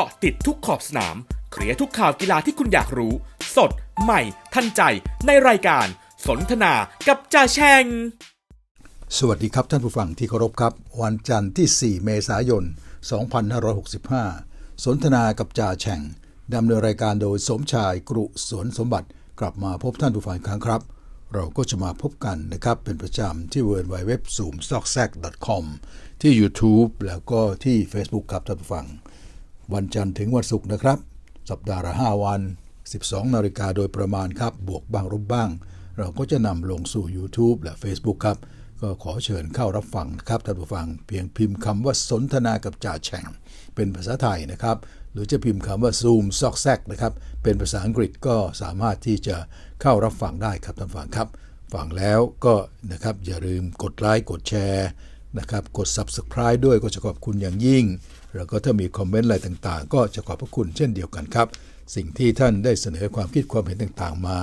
กาะติดทุกขอบสนาม เคลียร์ทุกข่าวกีฬาที่คุณอยากรู้ สด ใหม่ ทันใจ ในรายการสนทนากับจ่าแชง สวัสดีครับท่านผู้ฟังที่เคารพครับ วันจันทร์ที่ 4 เมษายน 2565 สนทนากับจ่าแชงดำเนินรายการโดยสมชาย กรุสวนสมบัติ กลับมาพบท่านผู้ฟังครั้งครับ เราก็จะมาพบกันนะครับ เป็นประจำที่เว็บซูมซอกแซก c o m ที่ YouTube แล้วก็ที่ Facebook ครับท่านผู้ฟังวันจันทร์ถึงวันศุกร์นะครับ สัปดาห์ละ5วัน 12นาฬิกาโดยประมาณครับ บวกบ้างรบบ้าง เราก็จะนำลงสู่ YouTube และ Facebook ครับ ก็ขอเชิญเข้ารับฟังครับท่านผู้ฟัง เพียงพิมพ์คำว่าสนทนากับจ่าแฉ่ง เป็นภาษาไทยนะครับ หรือจะพิมพ์คำว่า Zoom ซอกแซกนะครับ เป็นภาษาอังกฤษก็สามารถที่จะเข้ารับฟังได้ครับท่านฟังครับ ฟังแล้วก็นะครับอย่าลืมกดไลค์กดแชร์นะครับ กด Subscribe ด้วยก็จะขอบคุณอย่างยิ่งแล้วก็ถ้ามีคอมเมนต์อะไรต่างๆ ก็จะขอบพระคุณเช่นเดียวกันครับ สิ่งที่ท่านได้เสนอความคิดความเห็นต่างๆมา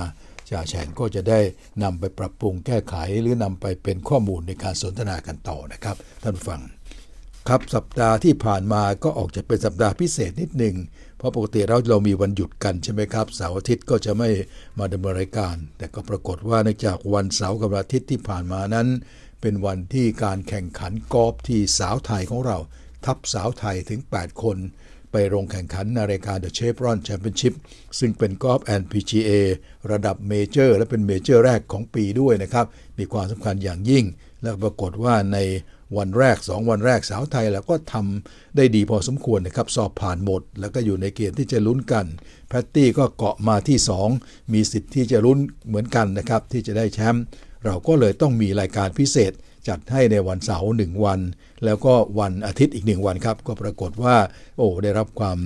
จ่าแฉนก็จะได้นำไปปรับปรุงแก้ไข หรือนำไปเป็นข้อมูลในการสนทนากันต่อนะครับท่านฟัง ครับสัปดาห์ที่ผ่านมาก็ออกจะเป็นสัปดาห์พิเศษนิดหนึ่งเพราะปกติเราเรามีวันหยุดกันใช่ไหมครับเสาร์อาทิตย์ก็จะไม่มาดำเนินรายการ แต่ก็ปรากฏว่าเนื่องจากวันเสาร์กับอาทิตย์ที่ผ่านมานั้น เป็นวันที่การแข่งขันกอล์ฟที่สาวไทยของเราทัพสาวไทยถึง 8 คน ไปลงแข่งขัน ในรายการ The Chevron Championship ซึ่งเป็นกอล์ฟแอนด์พีจระดับเมเจอร์และเป็นเมเจอร์แรกของปีด้วยนะครับ มีความสำคัญอย่างยิ่ง และปรากฏว่าในวันแรก 2 วันแรกสาวไทยแล้วก็ทำได้ดีพอสมควรนะครับ สอบผ่านหมด แล้วก็อยู่ในเกณฑ์ที่จะลุ้นกัน แพตตี้ก็เกาะมาที่ 2 มีสิทธิ์ที่จะลุ้นเหมือนกันนะครับที่จะได้แชมป์เราก็เลยต้องมีรายการพิเศษจัดให้ในวันเสาร์หนึ่งวัน แล้วก็วันอาทิตย์อีกหนึ่งวันครับ ก็ปรากฏว่าโอ้ได้รับความ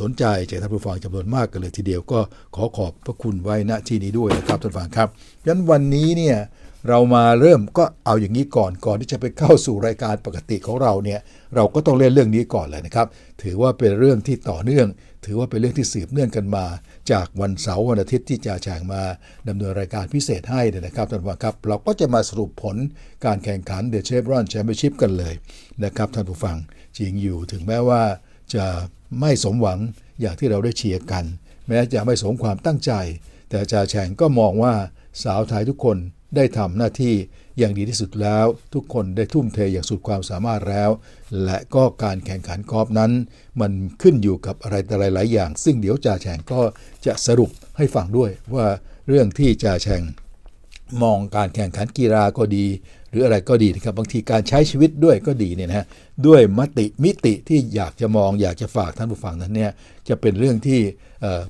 สนใจจากท่านผู้ฟังจำนวนมากกันเลยทีเดียวก็ขอขอบพระคุณไว้ณที่นี้ด้วยนะครับ ท่านฟังครับยันวันนี้เนี่ยเรามาเริ่มก็เอาอย่างนี้ก่อน ก่อนที่จะไปเข้าสู่รายการปกติของเราเนี่ย เราก็ต้องเล่นเรื่องนี้ก่อนเลยนะครับ ถือว่าเป็นเรื่องที่ต่อเนื่อง ถือว่าเป็นเรื่องที่สืบเนื่องกันมา จากวันเสาร์วันอาทิตย์ที่จ่าแฉงมาดำเนินรายการพิเศษให้นะครับท่านผู้ชมครับเราก็จะมาสรุปผลการแข่งขันเดเชฟรอนแชมเปี้ยนชิพกันเลยนะครับ ท่านผู้ฟัง จริงอยู่ถึงแม้ว่า จะไม่สมหวังอย่างที่เราได้เชียร์กัน แม้จะไม่สมความตั้งใจ แต่จ่าแฉงก็มองว่าสาวไทยทุกคนได้ทำหน้าที่อย่างดีที่สุดแล้วทุกคนได้ทุ่มเทอย่างสุดความสามารถแล้ว และก็การแข่งขันกอล์ฟนั้น มันขึ้นอยู่กับอะไรแต่หลายอย่าง ซึ่งเดี๋ยวจ่าแฉงก็จะสรุปให้ฟังด้วย ว่าเรื่องที่จ่าแฉงมองการแข่งขันกีฬาก็ดี หรืออะไรก็ดีนะครับ บางทีการใช้ชีวิตด้วยก็ดีเนี่ยนะฮะด้วยมติมิติที่อยากจะมองอยากจะฝากท่านผู้ฟังนั้นเนี่ยจะเป็นเรื่องที่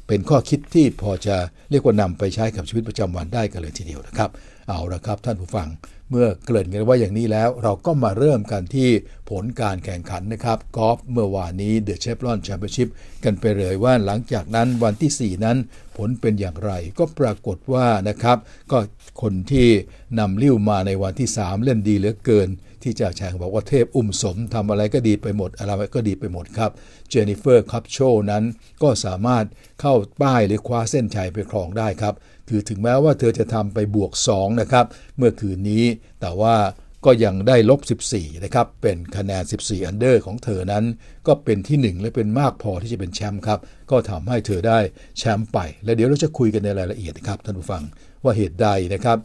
เป็นข้อคิดที่พอจะเรียกว่านำไปใช้กับชีวิตประจำวันได้กันเลยทีเดียวนะครับเอาละครับท่านผู้ฟัง เมื่อเกริ่นกันว่าอย่างนี้แล้วเราก็มาเริ่มกันที่ผลการแข่งขันนะครับกอล์ฟเมื่อวานนี้เดอะเชฟรอนแชมเปี้ยนชิพกันไปเลยว่าหลังจากนั้นวันที่ 4 นั้นผลเป็นอย่างไรก็ปรากฏว่านะครับ ก็คนที่นำลิ้วมาในวันที่ 3 เล่นดีเหลือเกิน ที่จ่าชงบอกว่าเทพอุ้มสมทำอะไรก็ดีไปหมด อะไรก็ดีไปหมดครับเจนนิเฟอร์คัพโชนั้น ก็สามารถเข้าป้ายหรือคว้าเส้นชัยไปครองได้ครับคือถึงแม้ว่าเธอจะทำไปบวก2นะครับเมื่อคืนนี้แต่ว่าก็ยังได้ลบ 14นะครับเป็นคะแนน 14อันเดอร์ของเธอนั้น ก็เป็นที่ 1 และเป็นมากพอที่จะเป็นแชมป์ครับก็ทำให้เธอได้แชมป์ไป และเดี๋ยวเราจะคุยกันในรายละเอียดครับท่านผู้ฟังว่าเหตุใดนะครับ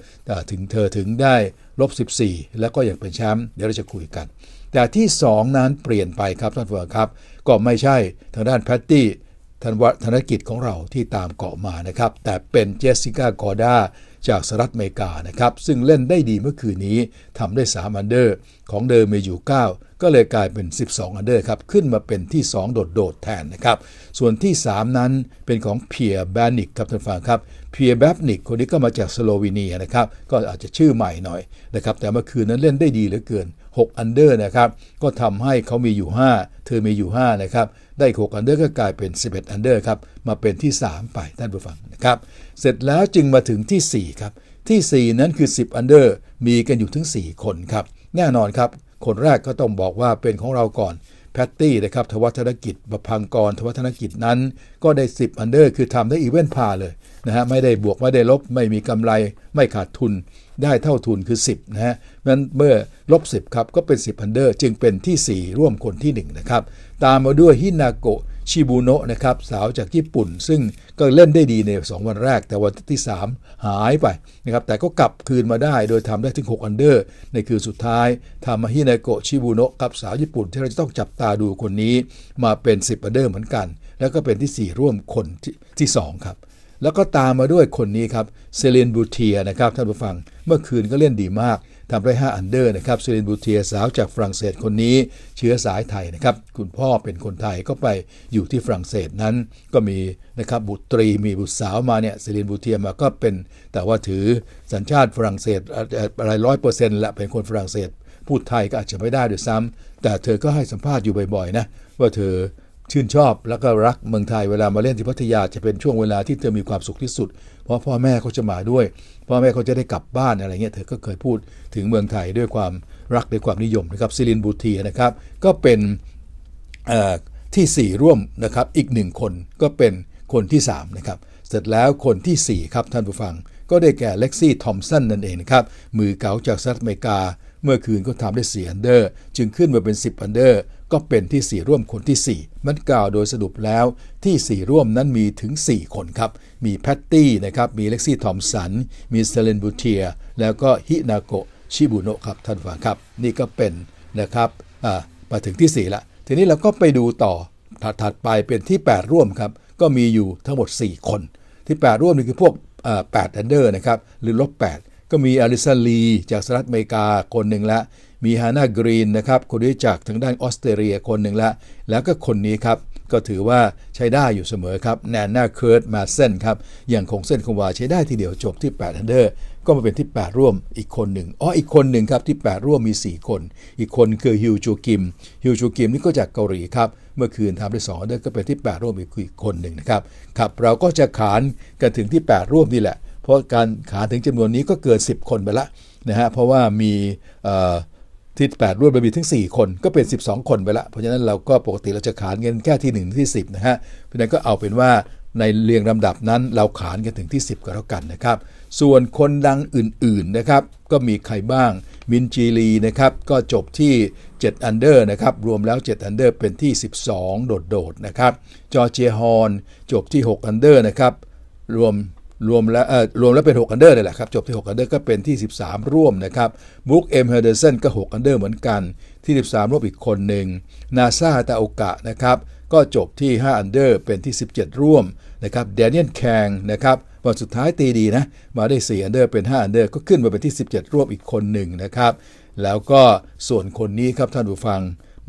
ถึงเธอถึงได้ลบ 14 แล้วก็ยังเป็นแชมป์เดี๋ยวเราจะคุยกัน แต่ที่ 2 นั้นเปลี่ยนไปครับท่านผู้ฟังครับก็ไม่ใช่ทางด้านแพตตี้ธนวัฒนกิจของเราที่ตามเกาะมานะครับ แต่เป็นเจสสิก้ากอร์ดาจากสหรัฐอเมริกานะครับ ซึ่งเล่นได้ดีเมื่อคืนนี้ทำได้สามอันเดอร์ของเดิมมีอยู่ 9 ก็เลยกลายเป็น 12อันเดอร์ครับ ขึ้นมาเป็นที่ 2 โดดๆแทนนะครับ ส่วนที่ 3 นั้นเป็นของเพียร์แบนิกครับท่านฟังครับ เพียร์แบนิกคนนี้ก็มาจากสโลวีเนียนะครับ ก็อาจจะชื่อใหม่หน่อยนะครับ แต่เมื่อคืนนั้นเล่นได้ดีเหลือเกิน 6 อันเดอร์นะครับ ก็ทำให้เขามีอยู่ 5 เธอมีอยู่ 5 นะครับ ได้6อันเดอร์ก็กลายเป็น 11อันเดอร์ครับ มาเป็นที่ 3 ไปท่านผู้ฟังนะครับ เสร็จแล้วจึงมาถึงที่ 4 ครับ ที่ 4 นั้นคือ 10อันเดอร์ มีกันอยู่ถึง4 คนครับแน่นอนครับ คนแรกก็ต้องบอกว่าเป็นของเราก่อน แพตตี้นะครับทวัฒนกิจบพังกรทวัฒนกิจนั้น ก็ได้ 10 อันเดอร์ คือทำได้อีเวนต์พาเลยนะฮะไม่ได้บวกไม่ได้ลบ ไม่มีกำไร ไม่ขาดทุน ได้เท่าทุนคือ 10นะฮะนั้นเมื่อลบ 10ครับก็เป็น 10 อันเดอร์ จึงเป็นที่ 4 ร่วมคนที่ 1 นะครับตามมาด้วยฮินาโกะชิบุโนะนะครับสาวจากญี่ปุ่น ซึ่งก็เล่นได้ดีใน 2 วันแรก แต่วันที่ 3 หายไปนะครับแต่ก็กลับคืนมาได้ โดยทำได้ถึง 6 อันเดอร์ ในคืนสุดท้ายทำมาฮินาโกะชิบุโนะกับสาวญี่ปุ่น ที่เราจะต้องจับตาดูคนนี้มาเป็น 10อันเดอร์เหมือนกัน แล้วก็เป็นที่ 4 ร่วมคนที่ที่2ครับ แล้วก็ตามมาด้วยคนนี้ครับเซเลนบูเทียนะครับท่านผู้ฟังเมื่อคืนก็เล่นดีมากทำได้5อันเดอร์นะครับซีลินบูเทียสาวจากฝรั่งเศสคนนี้เชื้อสายไทยนะครับ คุณพ่อเป็นคนไทยก็ไปอยู่ที่ฝรั่งเศสนั้น ก็มีนะครับบุตรีมีบุตรสาวมาเนี่ยซีลินบูเทียมาก็เป็นแต่ว่าถือสัญชาติฝรั่งเศสอะไรร้อยเปอร์เซ็นต์ละเป็นคนฝรั่งเศส พูดไทยก็อาจจะไม่ได้ด้วยซ้ำ แต่เธอก็ให้สัมภาษณ์อยู่บ่อยๆ นะ ว่าเธอชื่นชอบ แล้วก็รักเมืองไทยเวลามาเล่นที่พัทยาจะเป็นช่วงเวลาที่เธอมีความสุขที่สุด เพราะพ่อแม่เขาจะมาด้วยพ่อแม่เขาจะได้กลับบ้านอะไรเงี้ยเธอ ก็เคยพูดถึงเมืองไทย ด้วยความรักด้วยความนิยมนะครับซิลินบูทีนะครับ ก็เป็นที่ 4 ร่วมนะครับอีก 1 คนก็เป็นคนที่3นะครับเสร็จแล้วคนที่ 4 ครับท่านผู้ฟัง ก็ได้แก่เล็กซี่ทอมสันนั่นเองนะครับมือเก่าจากสหรัฐอเมริกาเมื่อคืนก็ทำได้สยอันเดอร์จึงขึ้นมาเป็น10อันเดอร์ก็เป็นที่สี่ร่วมคนที่4 มันกล่าวโดยสรุปแล้วที่สี่ร่วมนั้นมีถึง 4 คนครับ มีแพตตี้นะครับ มีเล็กซี่ทอมสันมีเซเลนบูเทีย แล้วก็ฮินาโกะชิบุโนะครับท่านฟังครับ นี่ก็เป็นนะครับอ่ามาถึงที่4ละทีนี้เราก็ไปดูต่อถัดไปเป็นที่ 8 ร่วมครับ ก็มีอยู่ทั้งหมด 4 คนที่ 8 ร่วมนี่คือพวกแปแอันเดอร์นะครับ หรือลบ 8 ก็มีอลิซาลี จากสหรัฐอเมริกาคนหนึ่งละมีฮานากรีนนะครับ คนรู้จักทางด้านออสเตรเลียคนหนึ่งละ แล้วก็คนนี้ครับ ก็ถือว่าใช้ได้อยู่เสมอครับแนนนาเคิร์ดมาเส้นครับ อย่างคงเส้นคงวาใช้ได้ทีเดียวจบที่8ฮันเดอร์ ก็มาเป็นที่ 8 ร่วมอีกคนหนึ่งอ๋ออีกคนหนึ่งครับ ที่ 8 ร่วมมี 4 คน อีกคนคือฮิวจูกิมฮิวจูกิมนี่ก็จากเกาหลีครับ เมื่อคืนทำได้สองเดอร์ก็เป็นที่ 8 ร่วมอีกคนหนึ่งนะครับครับ เราก็จะขานกันถึงที่ 8 ร่วมนี่แหละเพราะการขานถึงจำนวนนี้ก็เกิน10 คนไปละนะฮะเพราะว่ามีที่8ร่วมันมีถึง4 คนก็เป็น 12 คนไปละเพราะฉะนั้น เราก็ปกติเราจะขานเงินแค่ที่ 1 ที่ 10 นะฮะเพราะนั้นก็เอาเป็นว่าในเรียงลำดับนั้นเราขานกันถึงที่ 10 ก็แล้วกันนะครับ ส่วนคนดังอื่นๆนะครับก็มีใครบ้างมินจีรีนะครับก็จบที่7อันเดอร์นะครับ รวมแล้ว7อันเดอร์เป็นที่ 12 โดดๆนะครับจอเจฮอนจบที่6อันเดอร์นะครับรวมรวมแล้วรวมแล้วเป็น 6 อันเดอร์เลยแหละครับจบที่ 6 อันเดอร์ก็เป็นที่ 13 ร่วมนะครับบุ๊กเอ็มเฮเดอร์เซนก็ 6 อันเดอร์ เหมือนกันที่ 13 ร่วมอีกคนหนึ่งนาซาตาโอกะนะครับก็จบที่ 5 อันเดอร์ เป็นที่ 17 ร่วมนะครับเดนเนียนแคงนะครับวันสุดท้ายตีดีนะมาได้ 4 อันเดอร์เป็น 5 อันเดอร์ ก็ขึ้นมาเป็นที่ 17 ร่วมอีกคนหนึ่งนะครับแล้วก็ส่วนคนนี้ครับท่านผู้ฟัง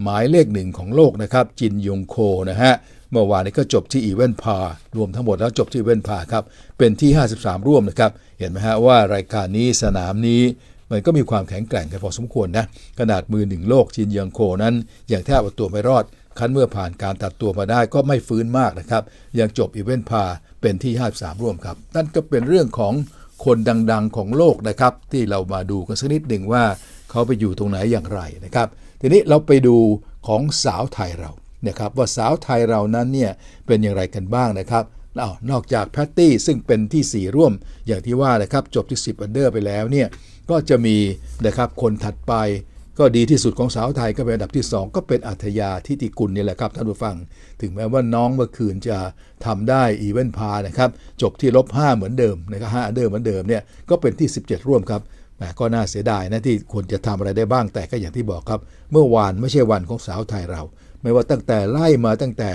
หมายเลขหนึ่งของโลกนะครับจินยงโคนะฮะเมื่อวานนี้ก็จบที่อีเวนต์พา รวมทั้งหมดแล้วจบที่อีเวนต์พาครับเป็นที่ 53 ร่วมนะครับเห็นไหมฮะว่ารายการนี้สนามนี้ มันก็มีความแข็งแกร่งกันพอสมควรนะขนาดมือหนึ่งโลกจีนยองโคนั้น อย่างแทบเอาตัวไม่รอดคั้นเมื่อผ่านการตัดตัวมาได้ก็ไม่ฟื้นมากนะครับยังจบอีเวนต์พาเป็นที่ 53 ร่วมครับนั่นก็เป็นเรื่องของคนดังๆของโลกนะครับ ที่เรามาดูกันสักนิดหนึ่งว่า เขาไปอยู่ตรงไหนอย่างไรนะครับทีนี้เราไปดูของสาวไทยเรานะครับว่าสาวไทยเรานั้นเนี่ยเป็นอย่างไรกันบ้างนะครับอ้าวนอกจากแพตตี้ ซึ่งเป็นที่ 4 ร่วม อย่างที่ว่านะครับจบที่ 10อันเดอร์ไปแล้วเนี่ยก็จะมีนะครับคนถัดไป ก็ดีที่สุดของสาวไทยก็เป็นอันดับที่ 2 ก็เป็นอัธยาทิติกุลนี่แหละครับท่านผู้ฟัง ถึงแม้ว่าน้องเมื่อคืนจะทำได้อีเวนต์พานะครับจบที่ลบหเหมือนเดิมนะครับห้าอันเดอร์เหมือนเดิมเนี่ยก็เป็นที่ 17 ร่วมครับก็น่าเสียดายนะที่ควรจะทำอะไรได้บ้างแต่ก็อย่างที่บอกครับ เมื่อวานไม่ใช่วันของสาวไทยเราไม่ว่าตั้งแต่ไล่มาตั้งแต่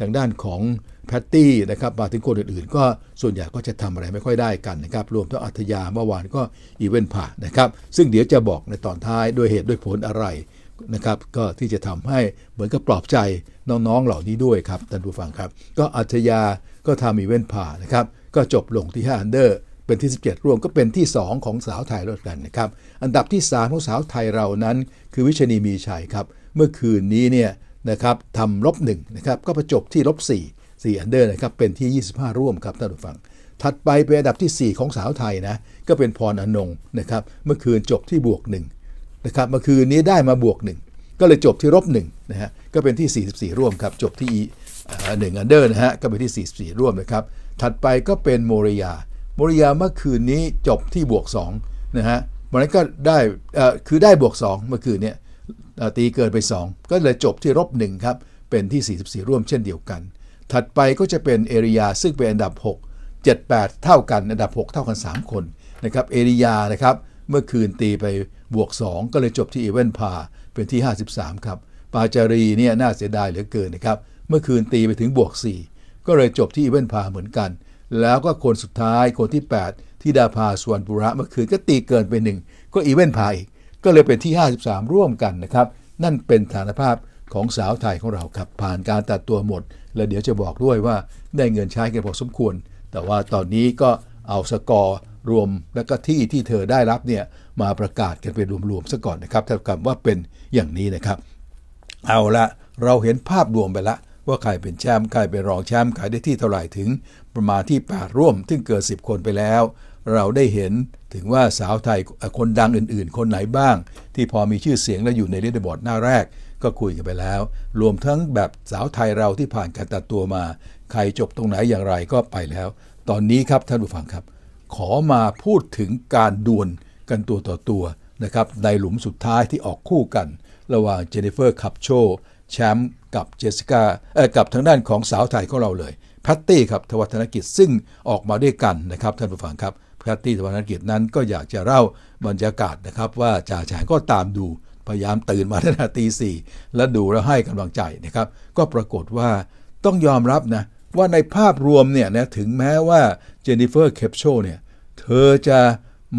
ทางด้านของแพตตี้นะครับมาถึงคนอื่นๆ ก็ส่วนใหญ่ก็จะทำอะไรไม่ค่อยได้กันนะครับรวมทั้งอัธยาเมื่อวานก็อีเวนต์ผ่านนะครับ ซึ่งเดี๋ยวจะบอกในตอนท้ายด้วยเหตุด้วยผลอะไรนะครับก็ที่จะทำให้เหมือนกับปลอบใจน้อง ๆ เหล่านี้ด้วยครับท่านผู้ฟังครับ ก็อัธยาก็ทำอีเวนต์ผ่านนะครับก็จบลงที่5อันเดอร์ เป็นที่ 17ร่วมก็เป็นที่ 2 ของสาวไทยรถกันนะครับอันดับที่3ของสาวไทยเรานั้นคือวิชณีมีชัยครับเมื่อคืนนี้เนี่ยนะครับทำลบหนะครับก็ประจบที่ลบ4 4 อันเดอร์นะครับเป็นที่ 25 ร่วมครับท่านผู้ฟัง ถัดไปเป็นอันดับที่ 4 ของสาวไทยนะก็เป็นพรอนงนะครับเมื่อคืนจบที่บวก1นะครับเมื่อคืนนี้ได้มาบวก 1 ก็เลยจบที่ลบ1นะฮะก็เป็นที่ 44 ร่วมครับจบที่หนึ่งอันเดอร์นะฮะก็เป็นที่ 44 ร่วมนะครับถัดไปก็เป็นโมริยาโมริยาเมื่อคืนนี้จบที่บวก2นะฮะวันนั้นก็ได้คือได้บวก2เมื่อคืนเนี้ยตีเกินไป 2 ก็เลยจบที่ลบ1 ครับ เป็นที่ 44 ร่วมเช่นเดียวกัน ถัดไปก็จะเป็นเอริยาซึ่งเป็นอันดับ 6 7 8 เท่ากันอันดับ 6 เท่ากัน 3 คนนะครับเอริยานะครับเมื่อคืนตีไปบวก 2 ก็เลยจบที่อีเวนพาเป็นที่ 53 ครับ ปาจารีเนี่ยน่าเสียดายเหลือเกินนะครับเมื่อคืนตีไปถึงบวก 4 ก็เลยจบที่อีเวนพาเหมือนกัน แล้วก็คนสุดท้ายคนที่ 8 ที่ดาพาสวนบุระเมื่อคืนก็ตีเกินไปหนึ่งก็อีเวนพาอีกก็เลยเป็นที่ 53 ร่วมกันนะครับ นั่นเป็นฐานภาพของสาวไทย ของเราครับผ่านการตัดตัวหมด และเดี๋ยวจะบอกด้วยว่าได้เงินใช้กันพอสมควร แต่ว่าตอนนี้ก็เอาสกอร์รวมและก็ที่ที่เธอได้รับเนี่ยมาประกาศกันเป็นรวมๆซะก่อนนะครับถ้ากับว่าเป็นอย่างนี้นะครับ เอาละเราเห็นภาพรวมไปละ ว่าใครเป็นแชมป์ ใครเป็นรองแชมป์ ใครได้ที่เท่าไหร่ถึงประมาณที่ 8 ร่วมซึ่งเกิด10 คนไปแล้ว เราได้เห็นถึงว่าสาวไทยคนดังอื่นๆ คนไหนบ้าง ที่พอมีชื่อเสียงและอยู่ในเรดบอร์ดหน้าแรก ก็คุยกันไปแล้ว รวมทั้งแบบสาวไทยเราที่ผ่านการตัดตัวมาใครจบตรงไหนอย่างไรก็ไปแล้ว ตอนนี้ครับท่านผู้ฟังครับ ขอมาพูดถึงการดวลกันตัวต่อตัวนะครับในหลุมสุดท้ายที่ออกคู่กัน ระหว่างเจนนิเฟอร์คับโชแชมป์กับเจสสิก้าเอ่อกับทางด้านของสาวไทยของเราเลยแพตตี้ครับทวัฒนกิจซึ่งออกมาด้วยกันนะครับท่านผู้ฟังครับทพตตี้สวรรณกิจนั้นก็อยากจะเล่าบรรยากาศนะครับว่าจ่าชางก็ตามดูพยายามตื่นมาตั้งแต่ตีสี่และดูแล้วให้กำลังใจนะครับก็ปรากฏว่าต้องยอมรับนะว่าในภาพรวมเนี่ยนะถึงแม้ว่าเจนนิเฟอร์เคปโชเนี่ยเธอจะ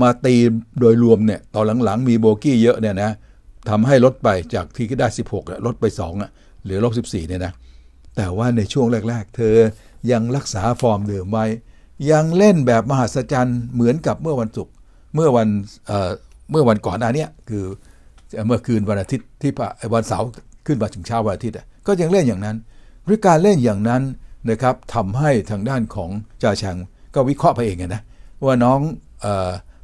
มาตีโดยรวมเนี่ยตอนหลังๆ มีโบกี้เยอะเนี่ยนะทำให้ลดไปจากที่ได้ 16ลดไป2ะหรือลบ14เนี่ยนะแต่ว่าในช่วงแรกๆ เธอยังรักษาฟอร์มเดิมไว้ยังเล่นแบบมหัศจรรย์เหมือนกับเมื่อวันศุกร์เมื่อวันเมื่อวันก่อนอันนี้คือเมื่อคืนวันอาทิตย์ที่วันเสาร์ขึ้นมาถึงเช้าวันอาทิตย์ก็ยังเล่นอย่างนั้นหรือการเล่นอย่างนั้นนะครับทำให้ทางด้านของจ่าชางก็วิเคราะห์ไปเองนะว่าน้อง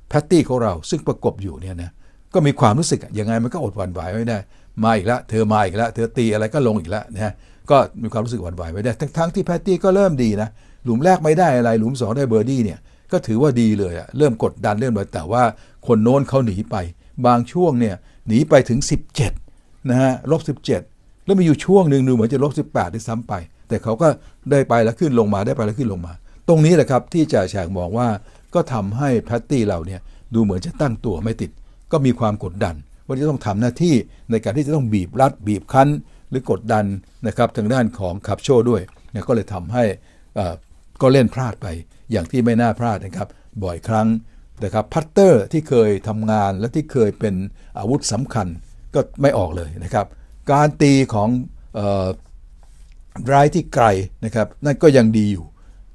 แพตตี้ของเราซึ่งประกบอยู่เนี่ยนะก็มีความรู้สึกยังไงมันก็อดหวั่นไหวไม่ได้มาอีกแล้วเธอมาอีกแล้วเธอตีอะไรก็ลงอีกแล้วนะก็มีความรู้สึกหวั่นไหวไม่ได้ทั้งๆที่แพตตี้ก็เริ่มดีนะหลุมแรกไม่ได้อะไรหลุมสองได้เบอร์ดี้เนี่ยก็ถือว่าดีเลยอะเริ่มกดดันเริ่มเลยแต่ว่าคนโน้นเขาหนีไป บางช่วงเนี่ยหนีไปถึง 17 นะฮะลบ17 แล้วมีอยู่ช่วงหนึ่งดูเหมือนจะลบ18ได้ซ้ำไป แต่เขาก็ได้ไปแล้วขึ้นลงมาได้ไปแล้วขึ้นลงมา ตรงนี้แหละครับ ที่จ่าแฉกมองว่าก็ทำให้แพตตี้เราเนี่ยดูเหมือนจะตั้งตัวไม่ติด ก็มีความกดดัน ว่าจะต้องทำหน้าที่ในการที่จะต้องบีบรัดบีบคั้น หรือกดดันนะครับทางด้านของขับโชด้วยเนี่ยก็เลยทำให้ก็เล่นพลาดไปอย่างที่ไม่น่าพลาดนะครับ บ่อยครั้งนะครับพัตเตอร์ที่เคยทำงานและที่เคยเป็นอาวุธสำคัญ ก็ไม่ออกเลยนะครับ การตีของไร้ที่ไกลนะครับนั่นก็ยังดีอยู่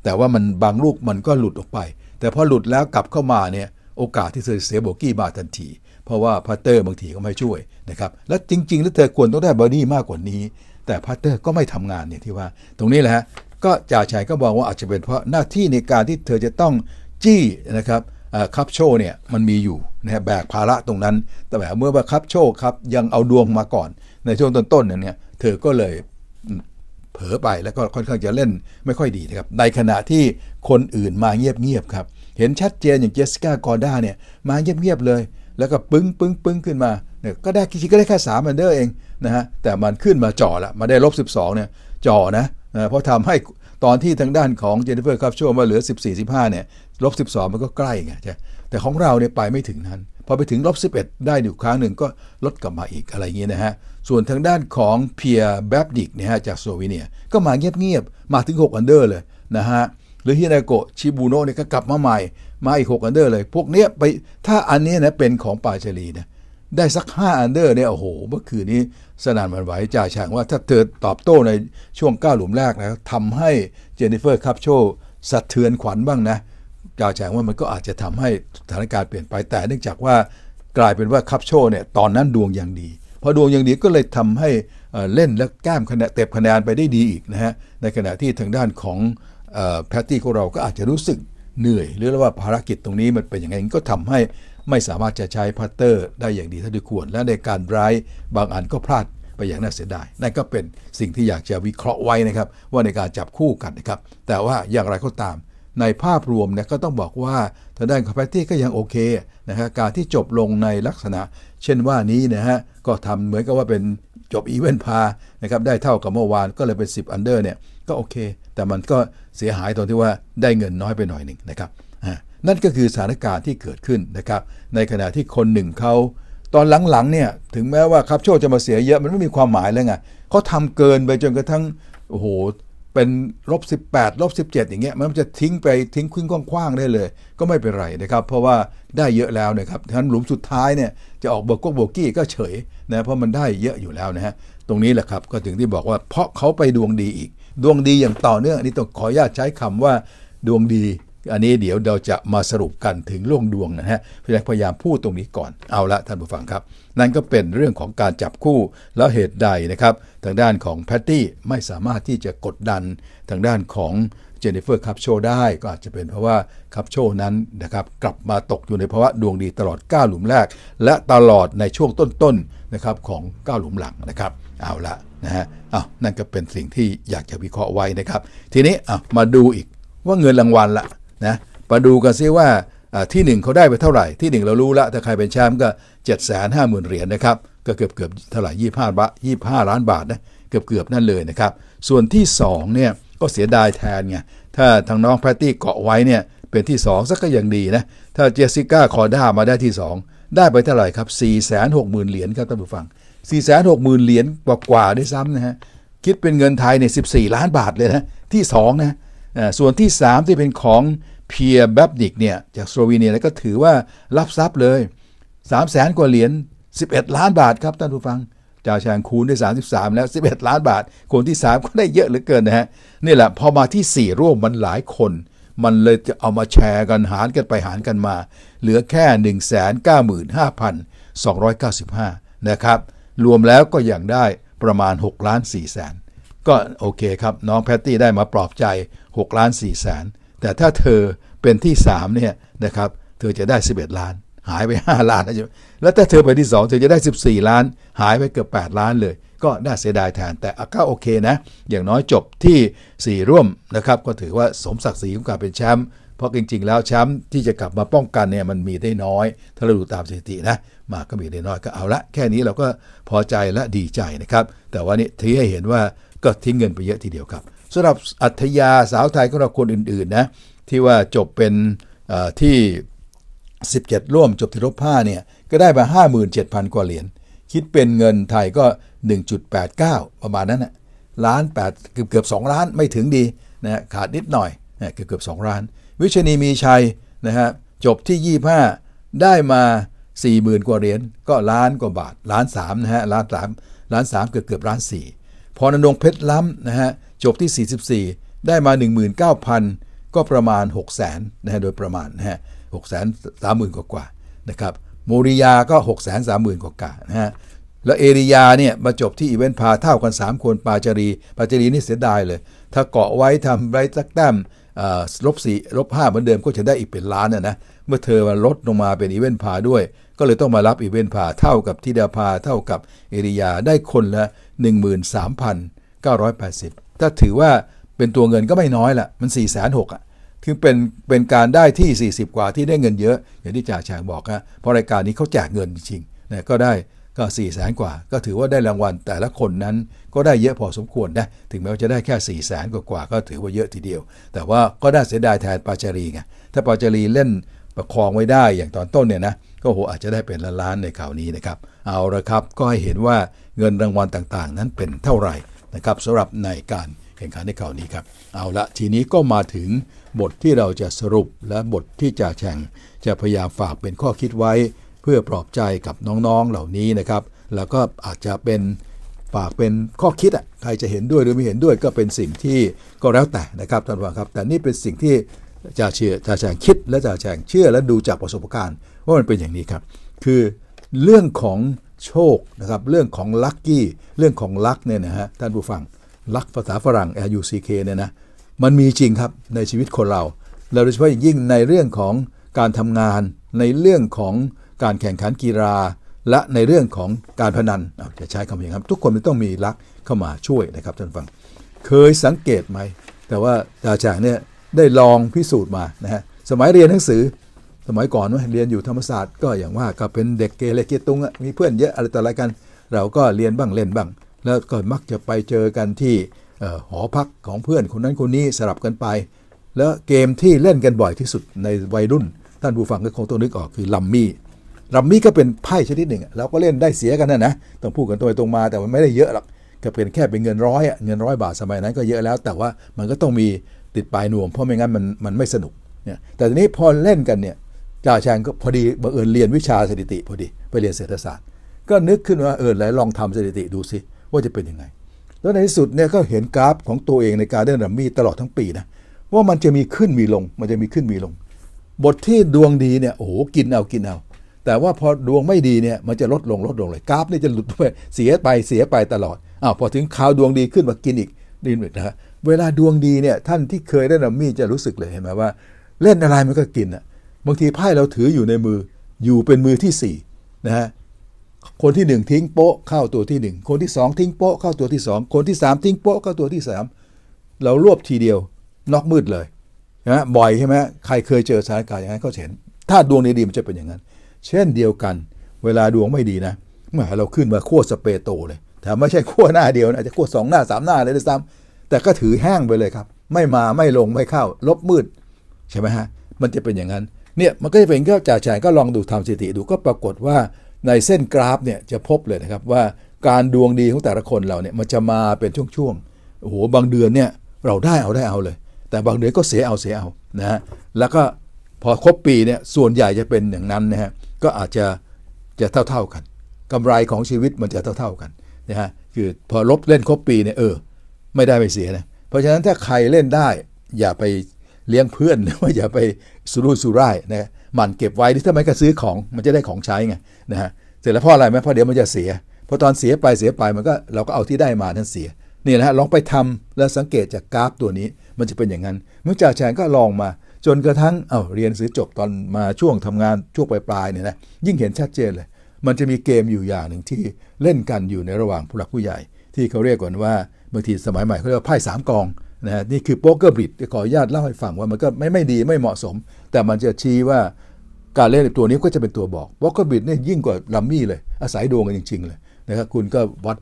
แต่ว่ามันบางลูกมันก็หลุดออกไป แต่พอหลุดแล้วกลับเข้ามาเนี่ยโอกาสที่เธอเสียโบกี้มาทันที เพราะว่าพัตเตอร์บางทีก็ไม่ช่วยนะครับ และจริงๆแล้วเธอควรต้องได้บอดี้มากกว่านี้ แต่พัตเตอร์ก็ไม่ทำงานเนี่ยที่ว่า ตรงนี้แหละก็จ่าชัยก็บอกว่าอาจจะเป็นเพราะหน้าที่ในการที่เธอจะต้องจี้นะครับคับโชเนี่ยมันมีอยู่นะแบกภาระตรงนั้น แต่แบบเมื่อว่าคับโชครับ ยังเอาดวงมาก่อน ในช่วงต้นๆเนี่ยเธอก็เลยเผลอไปแล้วก็ค่อนข้างจะเล่นไม่ค่อยดีนะครับในขณะที่คนอื่นมาเงียบๆครับเห็นชัดเจนอย่างเจสสิก้ากอร์ด้าเนี่ยมาเงียบๆเลย แล้วก็ปึ้งปึ้งปึ้งขึ้นมาเนี่ยก็ได้คิดก็ได้แค่สามอันเดอร์เองนะฮะแต่มันขึ้นมาจ่อละมาได้ลบ 12เนี่ยจ่อนะนะเพราะทำให้ตอนที่ทางด้านของเจนนิเฟอร์ครับช่วงมาเหลือ 14 15เนี่ยลบ 12 มันก็ใกล้ไงใช่แต่ของเราเนี่ยไปไม่ถึงนั้น พอไปถึงลบ11 ได้อยู่ครั้งหนึ่งก็ลดกลับมาอีกอะไรเงี้ยนะฮะ ส่วนทางด้านของเพียร์แบปดิกเนี่ยฮะจากโซวีเนียก็มาเงียบๆมาถึง 6 อันเดอร์เลยนะฮะ หรือฮินาโกชิบูโนเนี่ยก็กลับมาใหม่มาอีก 6 อันเดอร์เลย พวกเนี้ยไปถ้าอันนี้นะเป็นของปาเชลีนะได้สัก 5 อันเดอร์เนี่ยโอ้โหเมื่อคืนนี้สนานมันไหวจ่าฉางว่าถ้าเธอตอบโต้ในช่วง9หลุมแรกนะทำให้เจนนิเฟอร์คับโชสะเทือนขวัญบ้างนะจ่าฉางว่ามันก็อาจจะทำให้สถานการณ์เปลี่ยนไป แต่เนื่องจากว่ากลายเป็นว่าคับโชเนี่ยตอนนั้นดวงอย่างดีพอดวงอย่างดีก็เลยทำให้เล่นและแก้มคะแนนเต็บคะแนนไปได้ดีอีกนะฮะในขณะที่ทางด้านของแพตตี้ของเราก็อาจจะรู้สึกเหนื่อย หรือว่าภารกิจตรงนี้มันเป็นอย่างไงก็ทำให้ไม่สามารถจะใช้พัตเตอร์ได้อย่างดีเท่าที่ควร และในการไร้บางอันก็พลาดไปอย่างน่าเสียดายนั่นก็เป็นสิ่งที่อยากจะวิเคราะห์ไว้นะครับว่าในการจับคู่กันนะครับ แต่ว่าอย่างไรก็ตาม ในภาพรวมเนี่ยก็ต้องบอกว่าทางด้านคาปตี้ก็ยังโอเคนะครับการที่จบลงในลักษณะ เช่นว่านี้นะฮะก็ทำเหมือนกับว่าเป็นจบอีเวนต์พานะครับได้เท่ากับเมื่อวานก็เลยเป็น 10อันเดอร์เนี่ยก็โอเค แต่มันก็เสียหายตรงที่ว่าได้เงินน้อยไปหน่อยหนึ่งนะครับนั่นก็คือสถานการณ์ที่เกิดขึ้นนะครับ ในขณะที่คนหนึ่งเขา ตอนหลังๆเนี่ยถึงแม้ว่าครับโชคจะมาเสียเยอะมันไม่มีความหมายแล้วไงเขาทำเกินไปจนกระทั่งโอ้โห เป็นลบ18ลบ17 อย่างเงี้ยมันจะทิ้งไปทิ้งคุ้งกว้างๆได้เลย ก็ไม่เป็นไรนะครับ เพราะว่าได้เยอะแล้วนะครับทนั้นหลุมสุดท้ายเนี่ยจะออกบบกโบกี้ก็เฉยนะเพราะมันได้เยอะอยู่แล้วนะฮะตรงนี้แหละครับก็ถึงที่บอกว่าเพราะเขาไปดวงดีอีก ดวงดีอย่างต่อเนื่องอันนี้ต้องขออนุญาตใช้คำว่าดวงดีอันนี้เดี๋ยวเราจะมาสรุปกันถึงล่งดวงนะฮะพพยายามพูดตรงนี้ก่อน เอาละท่านผู้ฟังครับ นั่นก็เป็นเรื่องของการจับคู่แล้วเหตุใดนะครับทางด้านของแพตตี้ไม่สามารถที่จะกดดันทางด้านของเจนนิเฟอร์คับโชได้ ก็อาจจะเป็นเพราะว่าคับโชนั้นนะครับกลับมาตกอยู่ในภาวะดวงดีตลอด 9 หลุมแรก และตลอดในช่วงต้นๆนะครับของ9หลุมหลังนะครับ เอาละนะฮะ อ้านั่นก็เป็นสิ่งที่อยากจะวิเคราะห์ไว้นะครับ ทีนี้อ้ามาดูอีกว่าเงินรางวัลละนะมาดูกันซิว่าที่ 1 เขาได้ไปเท่าไหร่ที่ 1 เรารู้ละถ้าใครเป็นแชมป์ก็ 7 5 0 0 0 0เหรียญนะครับก็เกือบเกือบเท่าไหร่ยี่ห้าบาทยี่ห้าล้านบาทนะเกือบเกือบนั่นเลยนะครับส่วนที่2เนี่ยก็เสียดายแทนไงถ้าทางน้องแพตตี้เกาะไว้เนี่ยเป็นที่2สักก็ยังดีนะถ้าเจสสิก้าคอด้ามาได้ที่ 2 ได้ไปเท่าไหร่ครับ4 6 0 0 0 0 เหรียญครับท่านผู้ฟัง4 6 0 0 0 0เหรียญกว่ากว่าด้วยซ้ำนะฮะคิดเป็นเงินไทยใน14 ล้านบาทเลยนะที่2นะส่วนที่ 3 ที่เป็นของเพียร์แบบนิกเนี่ย จากสโลวีเนียแล้วก็ถือว่ารับทรัพย์เลย 3 0 0แสนกว่าเหรียญ11 ล้านบาทครับท่านผู้ฟังจ่าแชงคูณได้33 แล้ว 11 ล้านบาท คนที่ 3 ก็ได้เยอะเหลือเกินนะฮะ นี่แหละ พอมาที่ 4 ร่วมมันหลายคน มันเลยจะเอามาแชร์กันหารกันไปหารกันมา เหลือแค่ 195,295นะครับ รวมแล้วก็อย่างได้ประมาณ6ล้าน4แสนก็โอเคครับน้องแพตตี้ได้มาปลอบใจ6ล้าน4แสนแต่ถ้าเธอเป็นที่ 3 เนี่ยนะครับ เธอจะได้ 11 ล้านหายไป 5 ล้านนะจ๊ะแล้วถ้าเธอเป็นที่ 2 เธอจะได้ 14 ล้านหายไปเกือบ 8 ล้านเลย ก็น่าเสียดายแทน แต่ก็โอเคนะอย่างน้อยจบที่ 4 ร่วมนะครับก็ถือว่าสมศักดิ์ศรีของการเป็นแชมป์เพราะจริง ๆ แล้วแชมป์ที่จะกลับมาป้องกันเนี่ยมันมีได้น้อยถ้าเราดูตามสถิตินะมาก็มีได้น้อยก็เอาละแค่นี้เราก็พอใจและดีใจนะครับแต่ว่านี่ที่ให้เห็นว่าก็ทิ้งเงินไปเยอะทีเดียวครับสำหรับอัธยาสาวไทยของเราคนอื่นๆนะที่ว่าจบเป็นที่ 17 ร่วมจบที่ลบ5เนี่ยก็ได้มา 57,000กว่าเหรียญคิดเป็นเงินไทยก็ 1.89 ประมาณนั้นนะล้าน8เกือบเกือบ2 ล้านไม่ถึงดีนะขาดนิดหน่อยนะเกือบเกือบ2ล้าน วิชนีมีชัยนะฮะจบที่25ได้มา 40,000กว่าเหรียญก็ล้านกว่าบาทล้าน3นะฮะล้าน3ล้าน 3 เกือบเกือบล้าน4พรนงเพชรล้ำนะฮะจบที่ 44 ได้มา 19,000ก็ประมาณ 6 0 0 0นะฮะโดยประมาณนะฮะหกแสนสามหมื่นกว่านะครับโมริยาก็6กแสนสามหมื่นกว่านะฮะแล้วเอริยาเนี่ยมาจบที่อีเวนต์พาเท่ากัน 3 คนปาจารีปาจารีนี่เสียดายเลย ถ้าเกาะไว้ทำไรสักแต้มลบสี่ลบห้าเหมือนเดิมก็จะได้อีกเป็นล้านนะนะเมื่อเธอมาลดลงมาเป็นอีเวนต์พาด้วย ก็เลยต้องมารับอีเวนต์พาเท่ากับทิดาพาเท่ากับเอริยาได้คนละ 13,980ถ้าถือว่าเป็นตัวเงินก็ไม่น้อยละมัน4ี่แสนหกอ่ะคือเป็นเป็นการได้ที่ 40 กว่าที่ได้เงินเยอะ อย่างที่จ่าแฉงบอกนะเพราะรายการนี้เขาแจกเงินจริงนะก็ได้ก็4ี่แสนกว่า ก็ถือว่าได้รางวัลแต่ละคนนั้นก็ได้เยอะพอสมควรนะถึงแม้ว่าจะได้แค่4ี่แสนกว่าก็ถือว่าเยอะทีเดียว แต่ว่าก็ได้เสียดายแทนปาจารีไงถ้าปาจารีเล่นประคองไว้ได้อย่างตอนต้นเนี่ยนะก็โหอาจจะได้เป็นล้านๆในข่าวนี้นะครับเอาละครับก็ให้เห็นว่าเงินรางวัลต่างๆนั้นเป็นเท่าไหร่นะครับสำหรับในการแข่งขันในคราวนี้ครับเอาละทีนี้ก็มาถึงบทที่เราจะสรุปและบทที่จะแข่งจะพยายามฝากเป็นข้อคิดไว้เพื่อปลอบใจกับน้องๆเหล่านี้นะครับ แล้วก็อาจจะเป็นฝากเป็นข้อคิดอ่ะใครจะเห็นด้วยหรือไม่เห็นด้วยก็เป็นสิ่งที่ก็แล้วแต่นะครับท่านผู้ชมครับ แต่นี่เป็นสิ่งที่จะเชื่อจะแฉงคิดและจะแฉงเชื่อและดูจากประสบการณ์ว่ามันเป็นอย่างนี้ครับ คือเรื่องของโชคนะครับเรื่องของลัคกี้เรื่องของลัคเนี่ยนะฮะท่านผู้ฟังลัคภาษาฝรั่ง L U C K เนี่ยนะมันมีจริงครับในชีวิตคนเราและโดยเฉพาะอย่างยิ่งในเรื่องของการทำงาน ในเรื่องของการแข่งขันกีฬาและในเรื่องของการพนันอาจะใช้คำอย่างครับ ทุกคนต้องมีลักเข้ามาช่วยนะครับท่านฟังเคยสังเกตไหม แต่ว่าอาจารย์เนี่ยได้ลองพิสูจน์มานะฮะสมัยเรียนหนังสือสมัยก่อนเนาะเรียนอยู่ธรรมศาสตร์ก็อย่างว่าก็เป็นเด็กเกเรเกตุงมีเพื่อนเยอะอะไรต่ออะไรกัน เราก็เรียนบ้างเล่นบ้างแล้วก็มักจะไปเจอกันที่หอพักของเพื่อนคนนั้นคนนี้สลับกันไป แล้วเกมที่เล่นกันบ่อยที่สุดในวัยรุ่น ท่านผู้ฟังก็คงต้องนึกออกคือลัมมี่ลัมมี่ก็เป็นไพ่ชนิดหนึ่งเราก็เล่นได้เสียกันนะนะต้องพูดกันตรงไปตรงมาแต่มันไม่ได้เยอะหรอกก็เป็นแค่เป็นเงินร้อยเงินร้อยบาทสมัยนั้นก็เยอะแล้ว แต่ว่ามันก็ต้องมีติดปลายนวมเพราะไม่งั้นมันมันไม่สนุกเนี่ยแต่ทีนี้พอเล่นกันเนี่ยจ่าแชงาก็พอดีบังเอิญเรียนวิชาสถิติพอดีไปเรียนเศรษฐศาสตร์ก็นึกขึ้นว่าเออไหนลองทำสถิติดูสิ ว่าจะเป็นยังไงแล้วในที่สุดเนี่ยก็เห็นกราฟของตัวเองในการเดินดัมมี่ตลอดทั้งปีนะว่ามันจะมีขึ้นมีลง มันจะมีขึ้นมีลง บทที่ดวงดีเนี่ยโอ้โหกินเอากินเอา แต่ว่าพอดวงไม่ดีเนี่ยมันจะลดลงลดลงเลยกราฟนี่จะหลุดไปเสียไปเสียไปตลอดอ้าวพอถึงข่าวดวงดีขึ้นมากินอีกดีนึีกนะฮะเวลาดวงดีเนี่ยท่านที่เคยล่นดัมมี่จะรู้สึกเลยเห็นไหมว่า เล่นอะไรมันก็กินอะบางทีไพ่เราถืออยู่ในมืออยู่เป็นมือที่4นะฮะคนที่ 1 ทิ้งโป๊ะเข้าตัวที่ 1 คนที่ 2 ทิ้งโป๊ะเข้าตัวที่ 2 คนที่ 3 ทิ้งโป๊ะเข้าตัวที่ 3 เรารวบทีเดียวนอกมืดเลยนะบ่อยใช่ไหมใครเคยเจอสถานการณ์อย่างนั้นก็เห็น ถ้าดวงดีๆมันจะเป็นอย่างนั้น เช่นเดียวกัน เวลาดวงไม่ดีนะเมื่อเราขึ้นมาขั้วสเปโตเลยแต่ไม่ใช่ขั้วหน้าเดียวนะอาจจะขั้วสองหน้าสามหน้าเลยด้วยซ้ำแต่ก็ถือแห้งไปเลยครับ ไม่มาไม่ลงไม่เข้าลบมืดใช่ไหมฮะมันจะเป็นอย่างนั้นเนี่ยมันก็จะเป็นก็จ่าแฉก็ลองดูทำสถิติดูก็ปรากฏว่าในเส้นกราฟเนี่ยจะพบเลยนะครับว่าการดวงดีของแต่ละคนเราเนี่ยมันจะมาเป็นช่วงๆโอ้โหบางเดือนเนี่ยเราได้เอาได้เอาเลย แต่บางเดือนก็เสียเอาเสียเอานะฮะแล้วก็พอครบปีเนี่ยส่วนใหญ่จะเป็นอย่างนั้นนะฮะก็อาจจะจะเท่าๆกัน กำไรของชีวิตมันจะเท่าๆกันนะฮะคือพอลบเล่นครบปีเนี่ยเออไม่ได้ไม่เสียนะเพราะฉะนั้นถ้าใครเล่นได้อย่าไปเลี้ยงเพื่อนหรือว่าอย่าไปสุรุ่ยสุร่ายนะมันเก็บไว้ที่ทำไมก็ซื้อของมันจะได้ของใช้ไงนะฮะเสร็จแล้วเพราะอะไรไหมเพราะเดี๋ยวมันจะเสียพอตอนเสียไปเสียไปมันก็เราก็เอาที่ได้มานั้นเสียนี่นะฮะลองไปทำแล้วสังเกตจากกราฟตัวนี้ มันจะเป็นอย่างนั้นเมื่อจ่าแชงก็ลองมาจนกระทั่งเอา้าเรียนซื้อจบตอนมาช่วงทำงานช่วงปลายๆเนี่ยนะยิ่งเห็นชัดเจนเลย มันจะมีเกมอยู่อย่างหนึ่งที่เล่นกันอยู่ในระหว่างผู้หลักผู้ใหญ่ ที่เขาเรียกกันว่าบางทีสมัยใหม่เขาเรียกว่าไพ่สามกองนะนี่คือโป๊กเกอร์บิดขออนุญาตเล่าให้ฟังว่ามันก็ไม่ไม่ดีไม่เหมาะสม แต่มันจะชี้ว่าการเล่นตัวนี้ก็จะเป็นตัวบอกโป๊กเกอร์บิดเนี่ยยิ่งกว่าลัมมี่เลย อาศัยดวงกันจริงๆเลยนะครับคุณก็วัด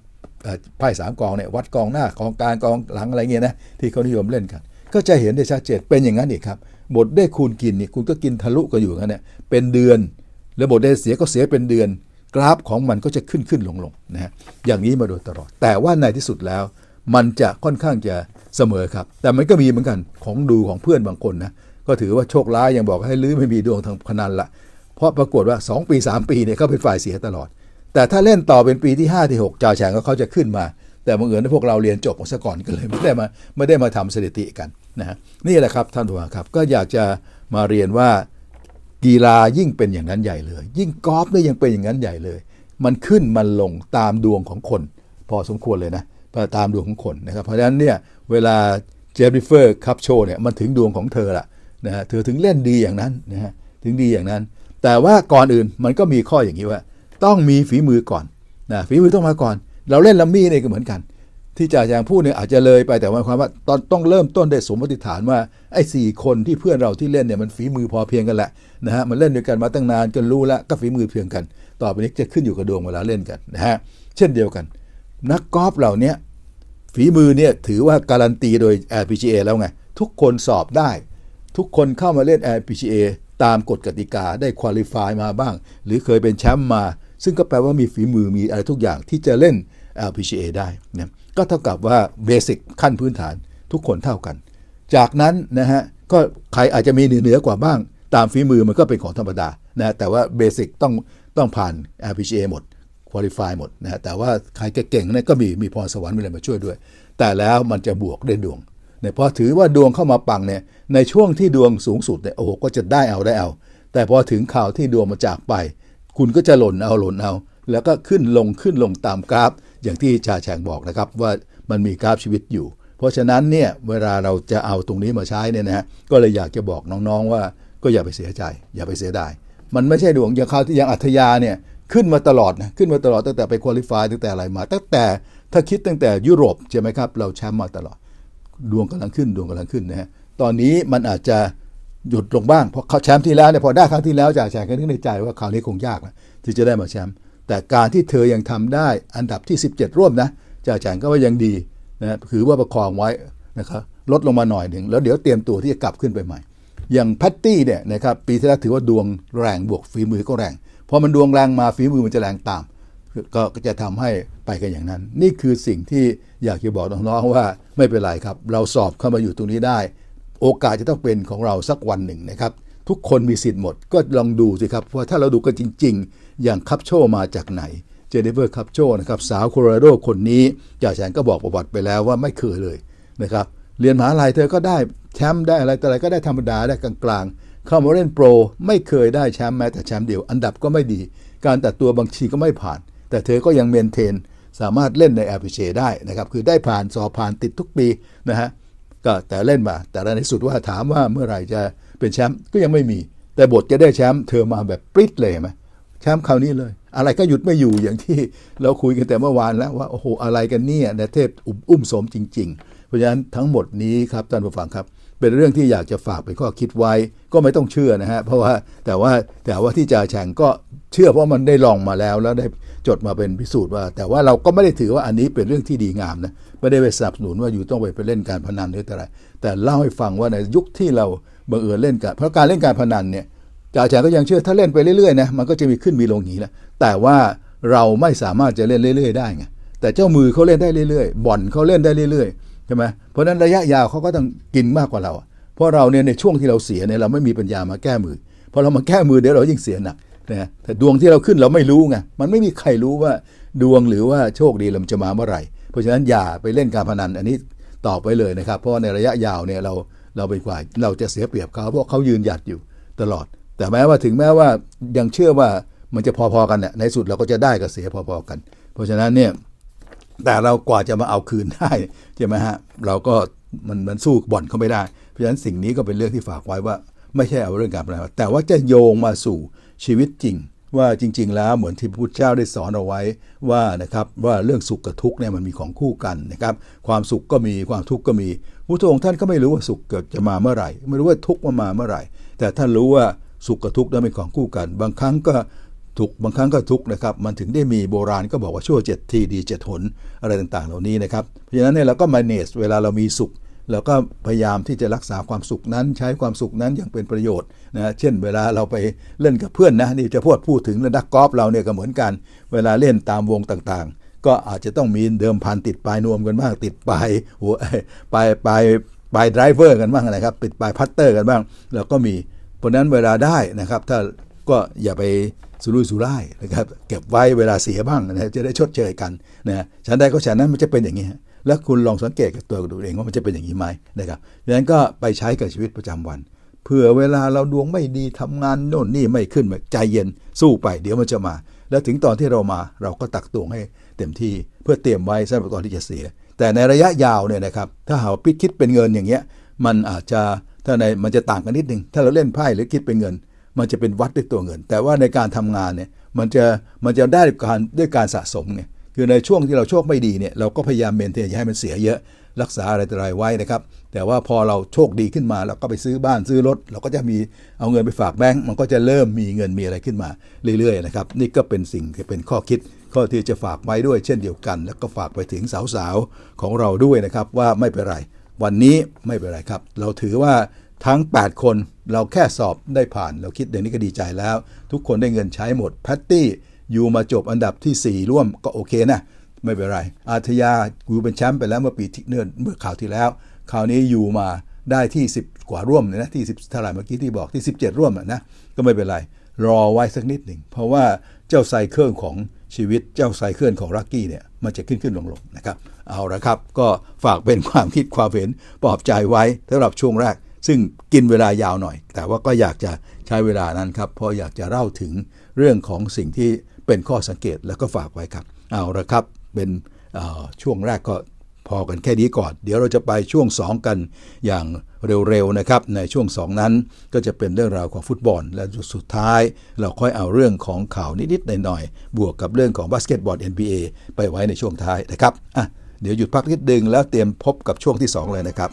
ไพ่สามกองเนี่ยวัดกองหน้ากองกลางกองหลังอะไรเงี้ยนะที่เขานิยมเล่นกัน ก็จะเห็นได้ชัดเจนเป็นอย่างนั้นอีกครับบทได้คูณกินนี่คุณก็กินทะลุกันอยู่กันเนี่ยเป็นเดือนแล้วบทได้เสียก็เสียเป็นเดือนกราฟของมันก็จะขึ้นขึ้นลงลงนะฮะอย่างนี้มาโดยตลอด แต่ว่าในที่สุดแล้วมันจะค่อนข้างจะเสมอครับ แต่มันก็มีเหมือนกันของดูของเพื่อนบางคนนะ ก็ถือว่าโชคร้ายยังบอกให้ลื้อไม่มีดวงทางพนันละ เพราะปรากฏว่า 2 ปี 3 ปี เนี่ยเขาเป็นฝ่ายเสียตลอด แต่ถ้าเล่นต่อเป็นปีที่ 5 ที่6จ่าแฉงก็เขาจะขึ้นมา แต่บางเอื่ที่พวกเราเรียนจบของสก่อนกันเลย ไม่ได้มาไม่ได้มาทำสถิติกันนะฮะนี่แหละครับท่านผู้ชมครับ ก็อยากจะมาเรียนว่ากีฬายิ่งเป็นอย่างนั้นใหญ่เลย ยิ่งกอล์ฟเนี่ยยังเป็นอย่างนั้นใหญ่เลย มันขึ้นมันลงตามดวงของคน พอสมควรเลยนะปตามดวงของคนนะครับเพราะฉะนั้นเนี่ยเวลาเจมริเฟอร์คัพโชเนี่ยมันถึงดวงของเธอละนะเธอถึงเล่นดีอย่างนั้นนะฮะถึงดีอย่างนั้น แต่ว่าก่อนอื่นมันก็มีข้ออย่างนี้ว่า ต้องมีฝีมือก่อนนะฝีมือต้องมาก่อนเราเล่นลัมมี่เนี่ยก็เหมือนกัน ที่จ่าจางพูดเนี่ยอาจจะเลยไปแต่ว่าความว่าตอนต้องเริ่มต้นได้สมมติฐานว่า ไอ้สี่คนที่เพื่อนเราที่เล่นเนี่ยมันฝีมือพอเพียงกันแหละนะฮะมันเล่นด้วยกันมาตั้งนานันรู้ละก็ฝีมือเพียงกัน ต่อไปนี้จะขึ้นอยู่กับดวงเวลาเล่นกันนะฮะเช่นเดียวกันนักกอล์ฟเหล่านี้ฝีมือเนี่ยถือว่าการันตีโดย LPGA แล้วไง ทุกคนสอบได้ ทุกคนเข้ามาเล่น LPGA ตามกฎกติกาได้คุลิฟายมาบ้าง หรือเคยเป็นแชมป์มา ซึ่งก็แปลว่ามีฝีมือมีอะไรทุกอย่างที่จะเล่น LPGA ได้นะก็เท่ากับว่าเบสิกขั้นพื้นฐานทุกคนเท่ากัน จากนั้นนะฮะก็ใครอาจจะมีเหนือกว่าบ้าง ตามฝีมือมันก็เป็นของธรรมดานะแต่ว่าเบสิกต้องต้องผ่าน LPGA หมดคุลิฟายหมดนะฮะแต่ว่าใครเก่งเนี่ยก็มีมีพรสวรรค์มีอะไรมาช่วยด้วย แต่แล้วมันจะบวกได้ดวงเนี่ยพอถือว่าดวงเข้ามาปังเนี่ยในช่วงที่ดวงสูงสุดเนี่ยโอ้โหก็จะได้เอาได้เอาแต่พอถึงข่าวที่ดวงมาจากไป คุณก็จะหล่นเอาหล่นเอา แล้วก็ขึ้นลงขึ้นลงตามกราฟ อย่างที่ชาแฉงบอกนะครับ ว่ามันมีกราฟชีวิตอยู่ เพราะฉะนั้นเนี่ยเวลาเราจะเอาตรงนี้มาใช้เนี่ยนะฮะก็เลยอยากจะบอกน้องๆ ว่า ก็อย่าไปเสียใจ อย่าไปเสียดายมันไม่ใช่ดวงอย่างข่าวที่อย่างอัธยาเนี่ยขึ้นมาตลอดนะขึ้นมาตลอดตั้งแต่ไปคุริฟายตั้งแต่อะไรมา ตั้งแต่ถ้าคิดตั้งแต่ยุโรปใช่ไหมครับเราแชมป์มาตลอดดวงกำลังขึ้นดวงกำลังขึ้นนะฮะตอนนี้มันอาจจะหยุดลงบ้าง เพราะเขาแชมป์ที่แล้วเนี่ยพอได้ครั้งที่แล้วจากแชมป์ก็นึกในใจว่าคราวนี้คงยากนะที่จะได้มาแชมป์แต่การที่เธอยังทำได้อันดับที่ 17 ร่วมนะจ่าแปงก็ว่ายังดีนะถือว่าประคองไว้นะครับลดลงมาหน่อยหนึ่งแล้วเดี๋ยวเตรียมตัวที่จะกลับขึ้นไปใหม่ อย่างแพตตี้เนี่ยนะครับปีที่แล้วถือว่าดวงแรงบวกฝีมือก็แรงพอมันดวงแรงมาฝีมือมันจะแรงตามก็จะทำให้ไปกันอย่างนั้น นี่คือสิ่งที่อยากจะบอกน้องๆว่าไม่เป็นไรครับ เราสอบเข้ามาอยู่ตรงนี้ได้ โอกาสจะต้องเป็นของเราสักวันหนึ่งนะครับ ทุกคนมีสิทธิ์หมดก็ลองดูสิครับว่าถ้าเราดูกันจริงๆ อย่างคับโชมาจากไหนเจเนเวอร์คับโชนะครับ สาวโคโลราโดคนนี้จ่าแสงก็บอกประวัติไปแล้วว่าไม่เคยเลยนะครับเรียนมหาลัยเธอก็ได้แชมป์ได้อะไรแต่อะไรก็ได้ธรรมดาได้กลางเข้ามาเล่นโปรไม่เคยได้แชมป์แม้แต่แชมป์เดียวอันดับก็ไม่ดี การตัดตัวบางทีก็ไม่ผ่าน แต่เธอก็ยังเมนเทนสามารถเล่นในแอปเปเได้นะครับคือได้ผ่านสอผ่านติดทุกปีนะฮะก็แต่เล่นมา แต่ในที่สุดว่าถามว่าเมื่อไหร่จะเป็นแชมป์ก็ยังไม่มี แต่บทจะได้แชมป์เธอมาแบบปริ๊ดเลยไหมแชมป์คราวนี้เลย อะไรก็หยุดไม่อยู่อย่างที่ เราคุยกันแต่เมื่อวานแล้วว่าโอ้โหอะไรกันเนี่ยนะเทพอุ้มสมจริงๆ เพราะฉะนั้นทั้งหมดนี้ครับท่านผู้ฟังครับเป็นเรื่องที่อยากจะฝากเป็นข้อคิดไว้ก็ไม่ต้องเชื่อนะฮะเพราะว่าแต่ว่าแต่ว่าที่จ่าแฉ่งก็เชื่อเพราะมันได้ลองมาแล้วแล้วได้จดมาเป็นพิสูจน์ว่า แต่ว่าเราก็ไม่ได้ถือว่าอันนี้เป็นเรื่องที่ดีงามนะไม่ได้ไปสนับสนุนว่าอยู่ต้องไปไปเล่นการพนันหรืออะไรแต่เล่าให้ฟังว่าในยุคที่เราบังเอิญเล่นกัน เพราะการเล่นการพนันเนี่ยจ่าแฉ่งก็ยังเชื่อถ้าเล่นไปเรื่อยๆนะมันก็จะมีขึ้นมีลงอย่างนี้แหละแต่ว่าเราไม่สามารถจะเล่นเรื่อยๆ ได้ไงแต่เจ้ามือเขาเล่นได้เรื่อยๆ บ่อนเขาเล่นได้เรื่อยๆช่ไหมเพราะนั้นระยะยาวเขาก็ต้องกินมากกว่าเรา เพราะเราเนี่ยในช่วงที่เราเสียเนี่ยเราไม่มีปัญญามาแก้มือพอเรามาแก้มือเดี๋ยวเรายิ่งเสียหนักนะแต่ดวงที่เราขึ้นเราไม่รู้ไง มันไม่มีใครรู้ว่าดวงหรือว่าโชคดีเราจะมาเมื่อไหร่เพราะฉะนั้นอย่าไปเล่นการพนันอันนี้ตอบไปเลยนะครับ เพราะในระยะยาวเนี่ยเราเราไปกว่าเราจะเสียเปรียบเขาเพราะเขายืนหยัดอยู่ตลอด แต่แม้ว่าถึงแม้ว่ายังเชื่อว่ามันจะพอๆกันเนี่ยในสุดเราก็จะได้กับเสียพอๆกัน เพราะฉะนั้นเนี่ยแต่เรากว่าจะมาเอาคืนได้ใช่ไหมฮะเราก็มันมันสู้บ่อนเขาไม่ได้ เพราะฉะนั้นสิ่งนี้ก็เป็นเรื่องที่ฝากไว้ว่าไม่ใช่เอาเรื่องการพนันแต่ว่าจะโยงมาสู่ชีวิตจริง ว่าจริง ๆ แล้วเหมือนที่พระพุทธเจ้าได้สอนเอาไว้ว่านะครับว่าเรื่องสุขกับทุกข์เนี่ยมันมีของคู่กันนะครับ ความสุขก็มีความทุกข์ก็มีพระองค์ท่านก็ไม่รู้ว่าสุขเกิดจะมาเมื่อไหร่ ไม่รู้ว่าทุกข์มามาเมื่อไหร่ แต่ท่านรู้ว่าสุขกับทุกข์นั้นเป็นของคู่กัน บางครั้งก็ทุกบางครั้งก็ทุกนะครับมันถึงได้มีโบราณก็บอกว่าชั่วเจ็ดทีดีเจ็ดหน อะไรต่างๆเหล่านี้นะครับเพราะฉะนั้นเนี่ยเราก็มาเนสเวลาเรามีสุขเราก็พยายามที่จะรักษาความสุขนั้น ใช้ความสุขนั้นอย่างเป็นประโยชน์นะเช่นเวลาเราไปเล่นกับเพื่อนนะนี่จะพูดพูดถึงรักกอล์ฟเราเนี่ยก็เหมือนกันเวลาเล่นตามวงต่างๆ ก็อาจจะต้องมีเดิมพันติดปลายนวมกันบ้างติดปลายหัวปลายปลายปลายไดรเวอร์กันบ้างนะครับติดปลายพัตเตอร์กันบ้างเราก็มีเพราะนั้นเวลาได้นะครับถ้าก็อย่าไปสูรุ่ยสูร่ายนะครับเก็บไว้เวลาเสียบ้างนะจะได้ชดเชยกันนะฉันได้ก็ฉันนั้นมันจะเป็นอย่างนี้แล้วคุณลองสังเกตกับตัวคุณเองว่ามันจะเป็นอย่างนี้ไหมนะครับดังนั้นก็ไปใช้กับชีวิตประจำวันเผื่อเวลาเราดวงไม่ดีทำงานโน่นนี่ไม่ขึ้นใจเย็นสู้ไปเดี๋ยวมันจะมา แล้วถึงตอนที่เรามาเราก็ตักตวงให้เต็มที่เพื่อเตรียมไว้สำหรับตอนที่จะเสีย แต่ในระยะยาวเนี่ยนะครับถ้าหาพิดคิดเป็นเงินอย่างเงี้ยมันอาจจะถ้าในมันจะต่างกันนิดนึง ถ้าเราเล่นไพ่หรือคิดเป็นเงินมันจะเป็นวัดด้วยตัวเงิน แต่ว่าในการทำงานเนี่ยมันจะมันจะได้การด้วยการสะสมไงคือในช่วงที่เราโชคไม่ดีเนี่ยเราก็พยายามเมนเทนอย่าให้มันเสียเยอะรักษาอะไรต่ออะไรไว้นะครับแต่ว่าพอเราโชคดีขึ้นมาเราก็ไปซื้อบ้านซื้อรถ เราก็จะมีเอาเงินไปฝากแบงก์มันก็จะเริ่มมีเงินมีอะไรขึ้นมาเรื่อยๆนะครับนี่ก็เป็นสิ่งเป็นข้อคิด ข้อที่จะฝากไว้ด้วยเช่นเดียวกัน แล้วก็ฝากไปถึงสาวๆของเราด้วยนะครับว่าไม่เป็นไรวันนี้ไม่เป็นไรครับ เราถือว่าทั้ง 8 คนเราแค่สอบได้ผ่าน เราคิดอย่างนี้ก็ดีใจแล้ว ทุกคนได้เงินใช้หมดแพตตี้ยูมาจบอันดับที่ 4 ร่วมก็โอเคนะ ไม่เป็นไร อาทยายูเป็นแชมป์ไปแล้วเมื่อปีที่เนื่อเมื่อข่าวที่แล้วคราวนี้ยูมาได้ที่ 10 กว่าร่วมเลยนะที่10เท่าไหร่เมื่อกี้ที่บอกที่ 17 ร่วมอ่ะนะก็ไม่เป็นไรรอไว้สักนิดหนึ่ง เพราะว่าเจ้าไซเคิลของชีวิต เจ้าไซเคิลของรักกี้เนี่ยมันจะขึ้นขึ้นลงลงนะครับเอาละครับก็ฝากเป็นความคิดความเห็นปลอบใจไว้สำหรับช่วงแรกซึ่งกินเวลายาวหน่อย แต่ว่าก็อยากจะใช้เวลานั้นครับเพราะอยากจะเล่าถึงเรื่องของสิ่งที่เป็นข้อสังเกตแล้วก็ฝากไว้ครับ เอาละครับเป็นช่วงแรกก็ พอกันแค่นี้ก่อน เดี๋ยวเราจะไปช่วง 2 กันอย่างเร็วๆนะครับ ในช่วง 2 นั้นก็จะเป็นเรื่องราวของฟุตบอลและสุดท้าย เราค่อยเอาเรื่องของข่าวนิดๆหน่อยๆบวกกับเรื่องของบาสเกตบอล NBA ไปไว้ในช่วงท้ายนะครับอ่ะเดี๋ยวหยุดพักนิดดึงแล้วเตรียมพบกับช่วงที่2เลยนะครับ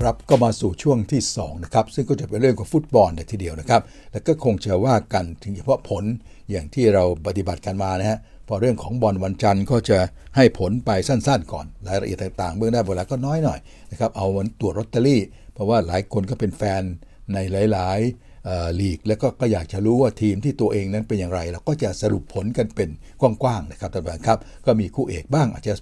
ครับก็มาสู่ช่วงที่2นะครับซึ่งก็จะเป็นเรื่องของฟุตบอลในทีเดียวนะครับแล้วก็คงจะว่ากันถึงเฉพาะผลอย่างที่เราปฏิบัติกันมานะฮะพอเรื่องของบอลวันจันทร์ก็จะให้ผลไปสั้นๆก่อนรายละเอียดต่างๆเบื้องหน้าเวลาก็น้อยหน่อยนะครับเอาวันตรวจลอตเตอรี่ เพราะว่าหลายคนก็เป็นแฟนในหลายๆลีก แล้วก็ก็อยากจะรู้ว่าทีมที่ตัวเองนั้นเป็นอย่างไรเราก็จะสรุปผลกันเป็นกว้างๆนะครับท่านผู้ชมครับก็มีคู่เอกบ้างอาจจะ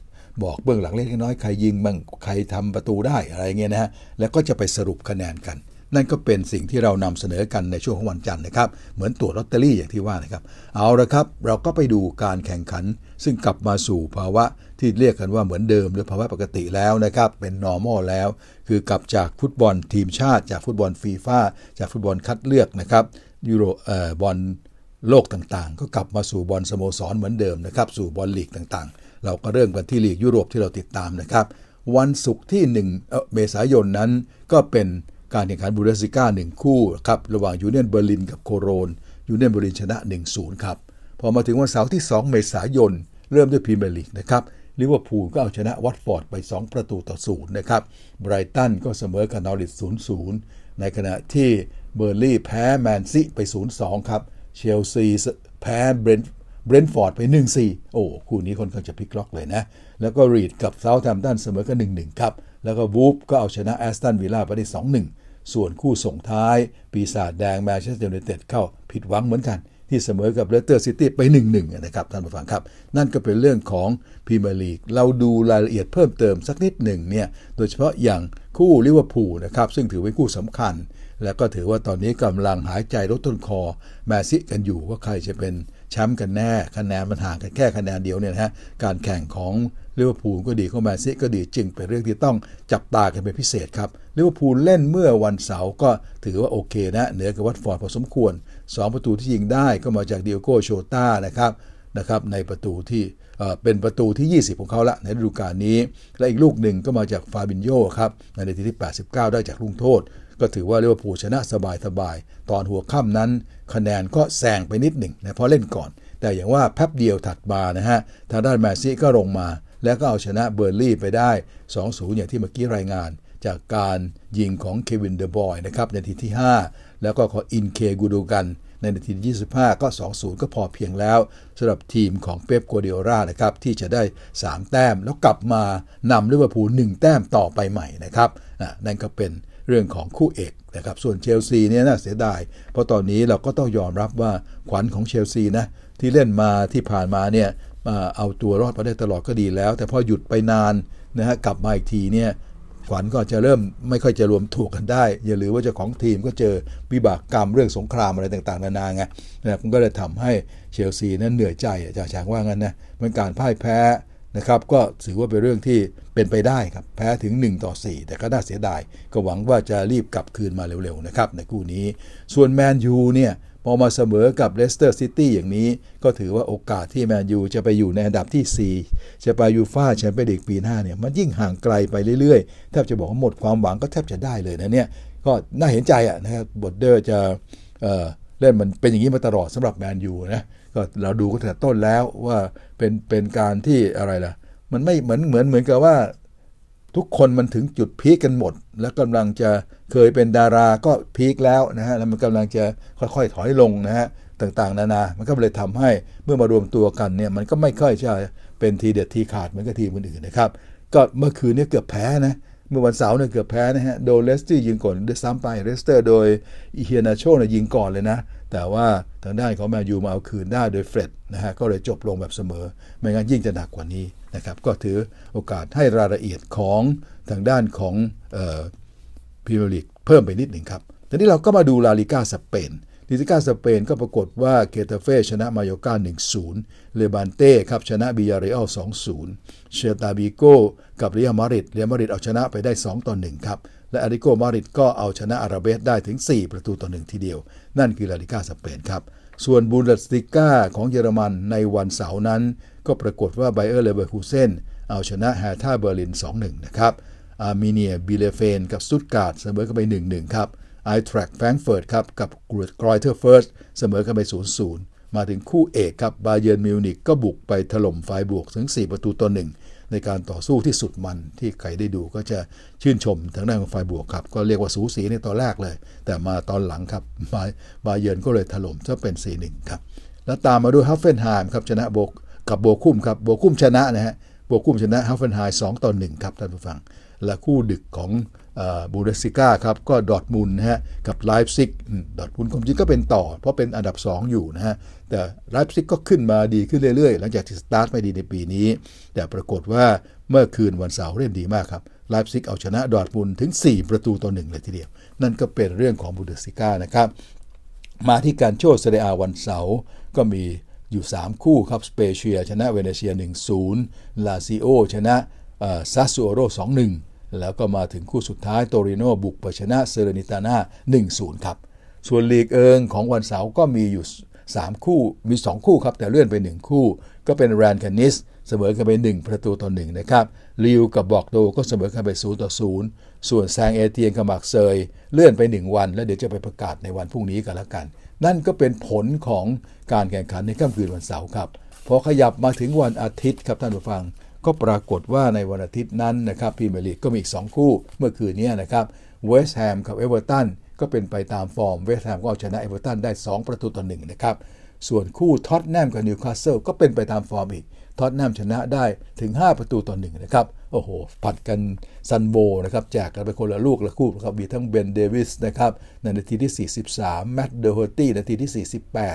บอกเบื้องหลังเล็กน้อยใครยิงบ้างใครทำประตูได้อะไรเงี้ยนะฮะแล้วก็จะไปสรุปคะแนนกัน นั่นก็เป็นสิ่งที่เรานำเสนอกันในช่วงของวันจันทร์นะครับเหมือนตรวจลอตเตอรี่อย่างที่ว่านะครับเอาละครับ เราก็ไปดูการแข่งขัน ซึ่งกลับมาสู่ภาวะที่เรียกกันว่าเหมือนเดิมหรือภาวะปกติแล้วนะครับเป็น normal แล้ว คือกลับจากฟุตบอลทีมชาติจากฟุตบอลฟีฟ่าจากฟุตบอลคัดเลือกนะครับยูโรเอ่อบอลโลกต่างๆก็กลับมาสู่บอลสโมสรเหมือนเดิมนะครับสู่บอลลีกต่างๆเราก็เริ่มกันที่ลีกยุโรปที่เราติดตามนะครับ วันศุกร์ที่ 1 เมษายนนั้น ก็เป็นการแข่งขันบูเดสิก้า1 คู่ครับ ระหว่างยูเนียนเบอร์ลิน กับโคโรนยูเนียนเบอร์ลินชนะ 1-0ครับ พอมาถึงวันเสาร์ที่ 2 เมษายนเริ่มด้วยพรีเมียร์ลีกนะครับลิเวอร์พูลก็เอาชนะวัตฟอร์ดไป 2 ประตูต่อศูนย์นะครับไบรตันก็เสมอกับนอริทศูนย์ในขณะที่เบอร์ลี่แพ้แมนซิไป0-2ครับเชลซีแพ้เบรนทเบรนท์ฟอร์ดไป1-4 โอ้ คู่นี้คนก็จะพลิกล็อก เลยนะ แล้วก็รีดกับเซาท์แฮมป์ตันเสมอกัน1-1ครับ แล้วก็วูฟก็เอาชนะแอสตันวิลล่าไปได้2-1 ส่วนคู่ส่งท้าย ปีศาจแดงแมนเชสเตอร์ยูไนเต็ดเข้าผิดหวังเหมือนกัน ที่เสมอกับเลสเตอร์ซิตี้ไป1-1นะครับท่านผู้ฟังครับ นั่นก็เป็นเรื่องของพรีเมียร์ลีก เราดูรายละเอียดเพิ่มเติมสักนิดหนึ่งเนี่ย โดยเฉพาะอย่างคู่ลิเวอร์พูลนะครับซึ่งถือเป็นคู่สำคัญ และก็ถือว่าตอนนี้กำลังหายใจลดต้นคอแมซิกันอยู่ว่าใครจะเป็นแชมป์กันแน่ คะแนนมันห่างกันแค่คะแนนเดียวเนี่ยนะฮะ การแข่งของลิเวอร์พูลก็ดีเข้ามาซิ ก็ดีจึงเป็นเรื่องที่ต้องจับตากันเป็นพิเศษครับลิเวอร์พูลเล่นเมื่อวันเสาร์ก็ถือว่าโอเคนะ เหนือกับวัตฟอร์ดพอสมควร 2ประตูที่ยิงได้ก็มาจากเดียโก้โชต้านะครับนะครับ ในประตูที่เป็นประตูที่ 20 ของเขาละในฤดูกาลนี้ และอีกลูกหนึ่งก็มาจากฟาบินโยครับในนาทีที่ 89 ได้จากลุงโทษก็ถือว่าเรียกว่าผู้ชนะสบายๆ ตอนหัวค่ำนั้นคะแนนก็แซงไปนิดหนึ่งนะเพราะเล่นก่อน แต่อย่างว่าแป๊บเดียวถัดมานะฮะทางด้านแมซีก็ลงมา แล้วก็เอาชนะเบอร์ลี่ไปได้2-0อย่างที่เมื่อกี้รายงาน จากการยิงของเควินเดอบอยนะครับในทีที่ 5 แล้วก็ขออินเคกูดูกัน ในนาทีที่ 25 ก็ 2-0 ก็พอเพียงแล้วสำหรับทีมของเป๊ปโกเดียร่านะครับที่จะได้ 3 แต้มแล้วกลับมานำลิเวอร์พูล1แต้มต่อไปใหม่นะครับนั่นก็เป็นเรื่องของคู่เอกนะครับส่วนเชลซีเนี่ยน่าเสียดายเพราะตอนนี้เราก็ต้องยอมรับว่าขวัญของเชลซีนะที่เล่นมาที่ผ่านมาเนี่ยเอาตัวรอดมาได้ตลอดก็ดีแล้ว แต่พอหยุดไปนานนะฮะกลับมาอีกทีเนี่ยขวัญก็จะเริ่มไม่ค่อยจะรวมถูกกันได้อย่าลืมว่าเจ้าของทีมก็เจอวิบากกรรมเรื่องสงครามอะไรต่างๆนานาไงนะมับก็เลยทำให้เชลซีนั้นเหนื่อยใจอาจารย์ช้างว่างั้นนะเม็นการพ่ายแพ้นะครับก็ถือว่าเป็นเรื่องที่เป็นไปได้ครับแพ้ถึง 1 ต่อ 4 แต่ก็น่าเสียดาย ก็หวังว่าจะรีบกลับคืนมาเร็วๆนะครับในคู่นี้ ส่วนแมนยูเนี่ย พอมาเสมอกับเลสเตอร์ซิตี้อย่างนี้ ก็ถือว่าโอกาสที่แมนยูจะไปอยู่ในอันดับที่ 4 จะไปยูฟ่าแชมเปี้ยนลีกปีหน้าเนี่ยมันยิ่งห่างไกลไปเรื่อยๆ แทบจะบอกว่าหมดความหวังก็แทบจะได้เลยนะเนี่ยก็น่าเห็นใจอ่ะนะครับบอดเดอร์จะเล่นมันเป็นอย่างนี้มาตลอดสำหรับแมนยูนะก็เราดูก็นแต่ต้นแล้วว่าเป็นเป็นการที่อะไรล่ะ มันไม่เหมือนเหมือนเหมือนกับว่าทุกคนมันถึงจุดพีคกันหมด แล้วกำลังจะเคยเป็นดาราก็พีคแล้วนะฮะแล้วมันกำลังจะค่อยๆถอยลงนะฮะต่างๆ นานา มันก็เลยทำให้เมื่อมารวมตัวกันเนี่ยมันก็ไม่ค่อยจะเป็นทีเด็ดทีขาดเหมือนกับทีมอื่นๆนะครับก็เมื่อคืนนี้เกือบแพ้นะเมื่อวันเสาร์เนี่ยเกือบแพ้นะฮะโดเลสตี้ยิงก่อนเดซัมไปเรสเตอร์โดยอิเฮียนาโชเนี่ยยิงก่อนเลยนะแต่ว่าทางด้านของแมนยูมาเอาคืนได้โดยเฟรดนะฮะก็เลยจบลงแบบเสมอ ไม่งั้นยิ่งจะหนักกว่านี้นะครับก็ถือโอกาสให้รายละเอียดของทางด้านของพรีเมียร์ลีกเพิ่มไปนิดหนึ่งครับทีนี้เราก็มาดูลาลิก้าสเปนลิก้าสเปนก็ปรากฏว่าเกตาเฟ่ชนะมาโยกา1-0เลบานเต้ครับชนะบิยาเรอัล2-0เชตาบิโกกับเรียมาริดเรียมาริดเอาชนะไปได้2-1ครับและอาริโกมาริดก็เอาชนะอาราเบสได้ถึง 4 ประตูต่อหนึ่งทีเดียว นั่นคือลาลิก้าสเปนครับ ส่วนบูนเดสติก้าของเยอรมันในวันเสาร์นั้น ก็ปรากฏว่าไบเออร์เลเวอร์คูเซนเอาชนะแฮท่าเบอร์ลิน 2-1 นะครับ อาร์เมเนียบิเลเฟนกับสุดการ์ดเสมอกันไป1-1ครับ ไอทรักแฟรงเฟิร์ตครับ กับกรูดกรอยเทอร์เฟิร์สเสมอกันไป0-0มาถึงคู่เอกครับบาเยิร์นมิวนิกก็บุกไปถล่มไฟบวกถึง 4 ประตูต่อหนึ่งในการต่อสู้ที่สุดมันที่ใครได้ดูก็จะชื่นชมทางด้านของฝ่ายบวกครับก็เรียกว่าสูสีในตอนแรกเลย แต่มาตอนหลังครับบาบาเยิร์นก็เลยถล่มซะเป็น 4-1ครับ แล้วตามมาด้วยฮัฟเฟนไฮม์ครับชนะโบก กับโบคุ้มครับโบคุ้มชนะนะฮะโบคุ้มชนะฮัฟเฟนไฮม์งต่อหนึ่งครับท่านผู้ฟัง และคู่ดึกของบูเดสิก้าครับก็ดอทมุลนะฮะกับไลฟ์ซิกดอทมุลความจริงก็เป็นต่อ เพราะเป็นอันดับ 2 อยู่นะฮะแต่ไลฟ์ซิกก็ขึ้นมาดี ขึ้นเรื่อย ๆ หลังจากที่สตาร์ทไม่ดีในปีนี้ แต่ปรากฏว่าเมื่อคืนวันเสาร์เล่นดีมากครับไลฟ์ซิกเอาชนะดอทมุลถึง 4 ประตูต่อหนึ่งเลยทีเดียว นั่นก็เป็นเรื่องของบูเดสิก้านะครับมาที่การโชว์เซเรียอาวันเสาร์ก็มีอยู่ 3 คู่ครับสเปเชีย ชนะเวเนเชีย 1-0ลาซิโอชนะซัสซูโอโร2-1แล้วก็มาถึงคู่สุดท้ายโตริโนบุกเปชนะเซเรนิตาน่า 1-0 ครับ ส่วนลีกเอิงของวันเสาร์ก็มีอยู่ 3 คู่ มี 2 คู่ครับ แต่เลื่อนไป 1 คู่ ก็เป็นแรนคานิสเสมอกันไป 1 ประตูต่อ1นะครับลิวกับบอกโดก็เสมอกันไป 0ต่อ0ส่วนแซงเอเทียนกับมักเซย เลื่อนไป 1 วันแล้วเดี๋ยวจะไปประกาศในวันพรุ่งนี้กันละกัน นั่นก็เป็นผลของการแข่งขันในค่ำคืนวันเสาร์ครับ พอขยับมาถึงวันอาทิตย์ครับท่านผู้ฟังก็ปรากฏว่าในวันอาทิตย์นั้นนะครับพรีเมียร์ลีกก็มีอีก 2 คู่ เมื่อคืนนี้นะครับเวสต์แฮมกับเอเวอร์ตันก็เป็นไปตามฟอร์ม เวสต์แฮมก็เอาชนะเอเวอร์ตันได้ 2 ประตูต่อหนึ่งนะครับ ส่วนคู่ท็อตแนมกับนิวคาสเซิลก็เป็นไปตามฟอร์มอีกทอตแนมชนะได้ถึง 5 ประตูต่อหนึ่งนะครับ โอ้โหผัดกันซันโบนะครับแจกกันไปคนละลูกละคู่ครับมีทั้งเบนเดวิสนะครับ ในนาทีที่ 43แมตต์เดอร์ฮอตี้นาทีที่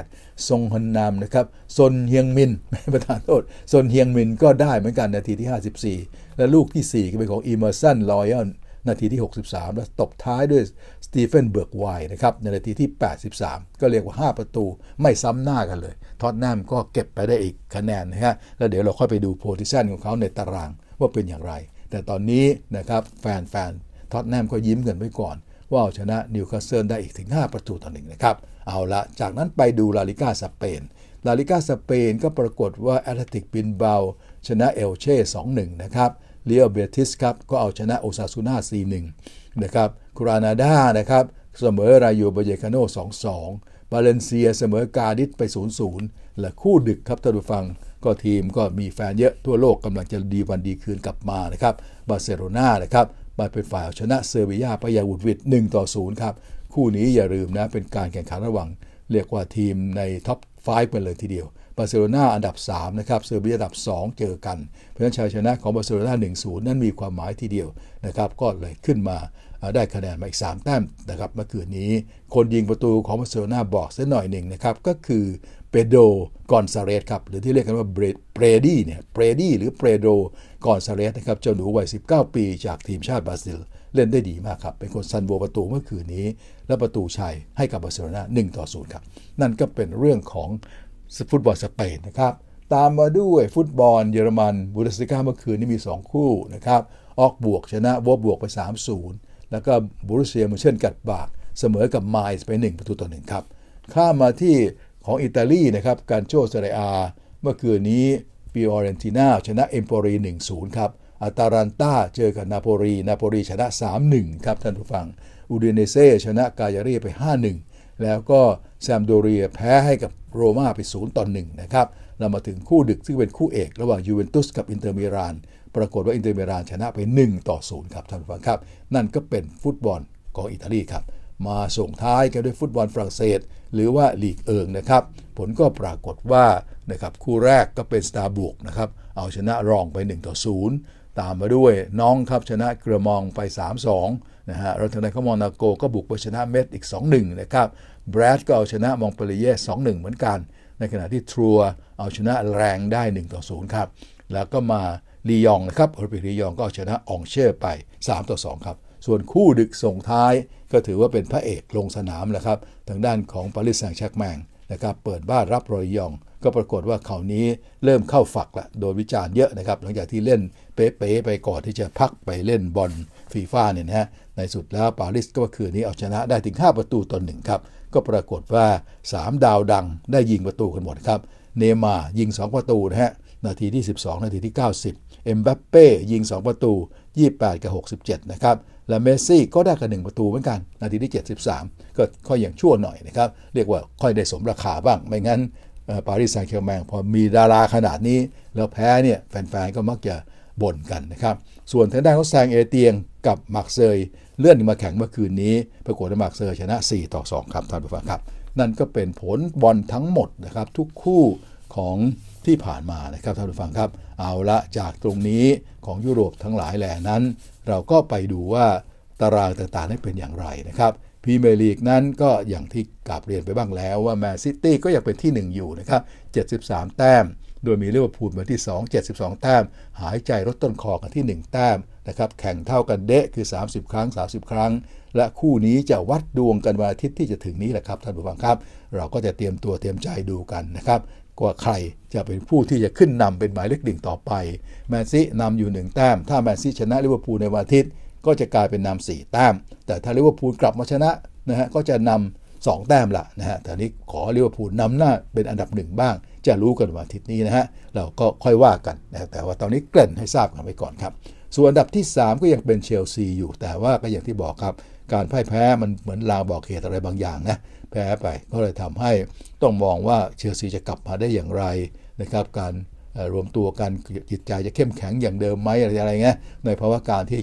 48 ทรงฮอนนามนะครับซนเฮียงมินประทานโทษซนเฮียงมินก็ได้เหมือนกันนาทีที่ 54 และลูกที่ 4 ก็เป็นของอีเมอร์สันลอยอนาทีที่ 63 แล้วตบท้ายด้วยสตีเฟนเบิร์กไวนะครับ ในนาทีที่ 83 ก็เรียกว่า 5 ประตู ไม่ซ้ำหน้ากันเลย ท็อตแนมก็เก็บไปได้อีกคะแนนนะฮะแล้วเดี๋ยวเราค่อยไปดูโพซิชันของเขาในตารางว่าเป็นอย่างไร แต่ตอนนี้นะครับ แฟนๆท็อตแนมก็ยิ้มกันไว้ก่อน ว่าเอาชนะนิวคาสเซิลได้อีกถึง 5 ประตูต่อหนึ่งนะครับ เอาละ จากนั้นไปดูลาลิกาสเปน ลาลิกาสเปนก็ปรากฏว่าแอตเลติกบินเบาชนะเอลเช่ 2-1 นะครับเลียเบติสครับก็เอาชนะโอซาซูน่า4-1นะครับ คูรานาดานะครับ เสมอรายูเบเยคาโน่2-2 บาเลนเซียเสมอกาดิส ไป 0-0 และคู่ดึกครับท่านผู้ฟัง ก็ทีมก็มีแฟนเยอะ ทั่วโลกกำลังจะดีวันดีคืนกลับมานะครับ บาเซโลนานะครับ มาเป็นฝ่ายชนะเซอร์เบียไปยาวุดวิด1ต่อ0ครับ คู่นี้อย่าลืมนะ เป็นการแข่งขันระหว่างเรียกว่าทีมในท็อป5ไปเลยทีเดียวบาร์เซโลนาอันดับ 3 นะครับเซอร์เบียอันดับ 2เจอกัน เพราะฉะนั้นชัยชนะของบาร์เซโลนา1-0 นั้นมีความหมายทีเดียวนะครับก็เลยขึ้นมาได้คะแนนมาอีก 3 แต้มนะครับ เมื่อคืนนี้คนยิงประตูของบาร์เซโลนาบอกสักหน่อยหนึ่งนะครับ ก็คือเปโดกอนซาเรสครับหรือที่เรียกกันว่าเบรดี้เนี่ยเบรดี้หรือเปโดกอนซาเรสนะครับเจ้าหนูวัย19ปีจากทีมชาติบราซิลเล่นได้ดีมากครับเป็นคนซันโบประตูเมื่อคืนนี้และประตูชัยให้กับบาร์เซโลนา1ต่อ0ครับนั่นก็เป็นเรื่องของฟุตบอล สเปนนะครับตามมาด้วยฟุตบอลเยอรมันบูเดสิก้าเมื่อคืนนี้มี 2 คู่นะครับออกบวกชนะวบบวกไป3-0แล้วก็บูรุเซียมูเช่นกัดบากเสมอกับไมซ์ไป1 ประตูต่อหนึ่งครับ ข้ามาที่ของอิตาลีนะครับการโจเซเรียเมื่อคืนนี้ปิออเรนติน่าชนะเอมโปรี 1-0ครับอาตารันต้าเจอกับนาโปรีนาโปรีชนะ 3-1ครับท่านผู้ฟังอูเดเนเซชนะกายารีไป 5-1แล้วก็แซมโดเรียแพ้ให้กับโรม่าไป 0 ต่อ 1 นะครับ เรามาถึงคู่ดึกซึ่งเป็นคู่เอก ระหว่างยูเวนตุสกับอินเตอร์มิลาน ปรากฏว่าอินเตอร์มิลานชนะไป 1 ต่อ 0 ครับท่านผู้ฟังครับ นั่นก็เป็นฟุตบอลของอิตาลีครับ มาส่งท้ายกันด้วยฟุตบอลฝรั่งเศส หรือว่าลีกเอิงนะครับ ผลก็ปรากฏว่านะครับคู่แรกก็เป็นสตาร์บุกนะครับ เอาชนะรองไป 1 ต่อ 0 ตามมาด้วยน้องครับชนะเกรมองไป3 2นะฮะรัฐนาคมอนาโกก็บุกไปชนะเม็ดอีก 2-1 นะครับแบรดก็เอาชนะมองเปลีเย่2-1 เหมือนกัน ในขณะที่ทรัวเอาชนะแรงได้ 1-0ครับ แล้วก็มาลียองนะครับโอลิมปิกลียองก็เอาชนะอองเช่ไป3-2ครับ ส่วนคู่ดึกส่งท้าย ก็ถือว่าเป็นพระเอกลงสนามนะครับ ทางด้านของปารีสแซงต์แชักแมงนะครับเปิดบ้านรับรอยยองก็ปรากฏว่าเขานี้เริ่มเข้าฝักละโดนวิจารณ์เยอะนะครับหลังจากที่เล่นเป๊ะๆไปก่อนที่จะพักไปเล่นบอลฟีฟ่าเนี่ยนะฮะในสุดแล้วปารีสก็คืนนี้เอาชนะได้ถึง 5 ประตูต่อหนึ่งครับก็ปรากฏว่า 3 ดาวดังได้ยิงประตูกันหมดครับเนมายิง 2 ประตูนะฮะนาทีที่ 12 นาทีที่ 90เอ็มบัปเป้ยิง 2 ประตู 28 กับ 67นะครับและเมสซี่ก็ได้กันหนึ่งประตูเหมือนกัน นาทีที่ 73ก็ค่อยอย่างชั่วหน่อยนะครับ เรียกว่าค่อยได้สมราคาบ้าง ไม่งั้นปารีสแซงต์แชร์แมงพอมีดาราขนาดนี้ แล้วแพ้เนี่ยแฟนๆก็มักจะบ่นกันนะครับส่วนทางด้านของแซงเอเตียงกับมักเซย เลื่อนมาแข่งเมื่อคืนนี้ ปรากฏว่ามักเซยชนะ 4 ต่อ2ครับ ท่านผู้ฟังครับ นั่นก็เป็นผลบอลทั้งหมดนะครับทุกคู่ของที่ผ่านมานะครับท่านผู้ฟังครับ เอาละจากตรงนี้ของยุโรปทั้งหลายแหล่นั้น เราก็ไปดูว่าตารางต่างๆนั้นเป็นอย่างไรนะครับพรีเมียร์ลีกนั้นก็อย่างที่กลาบเรียนไปบ้างแล้วว่าแมนซิตี้ก็ยังเป็นที่ 1 อยู่นะครับ 73 แต้มโดยมีลเวอร์พูลมาที่ 2 72แต้ม หายใจลดต้นคอกันที่ 1 แต้มนะครับแข่งเท่ากันเดะคือ 30 ครั้ง 30 ครั้ง และคู่นี้จะวัดดวงกันวันอาทิตย์ที่จะถึงนี้แหละครับท่านผู้ฟังครับ เราก็จะเตรียมตัวเตรียมใจดูกันนะครับว่าใครจะเป็นผู้ที่จะขึ้นนำเป็นหมายเลขหนึ่งต่อไป แมนซีนำอยู่ 1 แต้ม ถ้าแมนซีชนะลิเวอร์พูลในวันอาทิตย์ ก็จะกลายเป็นนำสี่แต้ม แต่ถ้าลิเวอร์พูลกลับมาชนะนะฮะก็จะนำ 2 แต้มละนะฮะแต่นี้ขอลิเวอร์พูลนำหน้าเป็นอันดับหนึ่งบ้างจะรู้กันวันอาทิตย์นี้นะฮะเราก็ค่อยว่ากันนะแต่ว่าตอนนี้เกริ่นให้ทราบกันไว้ก่อนครับส่วนอันดับที่ 3 ก็ยังเป็นเชลซีอยู่แต่ว่าก็อย่างที่บอกครับการพ่ายแพ้มันเหมือนลาบอกเหตุอะไรบางอย่างนะแพ้ไปก็เลยทำให้ต้องมองว่าเชลซีจะกลับมาได้อย่างไรนะครับ การรวมตัวกันจิตใจจะเข้มแข็งอย่างเดิมไหมอะไรอะไรเงี้ยในภาวะการที่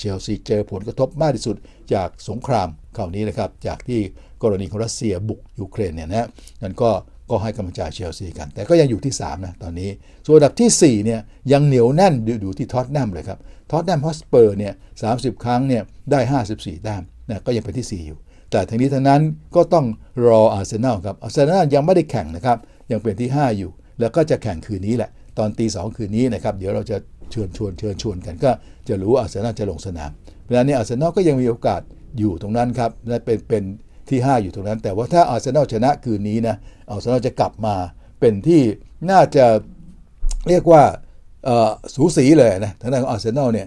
เชลซีเจอผลกระทบมากที่สุด จากสงครามคราวนี้นะครับ จากที่กรณีของรัสเซียบุกยูเครนเนี่ยนะนั่นก็ก็ให้กำลังใจเชลซีกัน แต่ก็ยังอยู่ที่3นะตอนนี้ส่วนอันดับที่4เนี่ยยังเหนียวแน่นอยู่ที่ท็อตแนมเลยครับท็อตแนมฮอสเปอร์เนี่ยสาครั้งเนี่ยได้ 54แต้มนะก็ยังเป็นที่ 4 อยู่ แต่ทั้งนี้ทั้งนั้นก็ต้องรออาร์เซนอลครับอาร์เซนอลยังไม่ได้แข่งนะครับยังเป็นที่5อยู่แล้วก็จะแข่งคืนนี้แหละ ตอนตีสองคืนนี้นะครับเดี๋ยวเราจะเชิญชวนเชิญชวนกันก็จะรู้อาร์เซนอลจะลงสนามเวลานี้อาร์เซนอลก็ยังมีโอกาสอยู่ตรงนั้นครับและเป็นเป็นที่ 5 อยู่ตรงนั้นแต่ว่าถ้าอาร์เซนอลชนะคืนนี้นะอาร์เซนอลจะกลับมาเป็นที่น่าจะเรียกว่าสูสีเลยนะทางด้านของอาร์เซนอลเนี่ย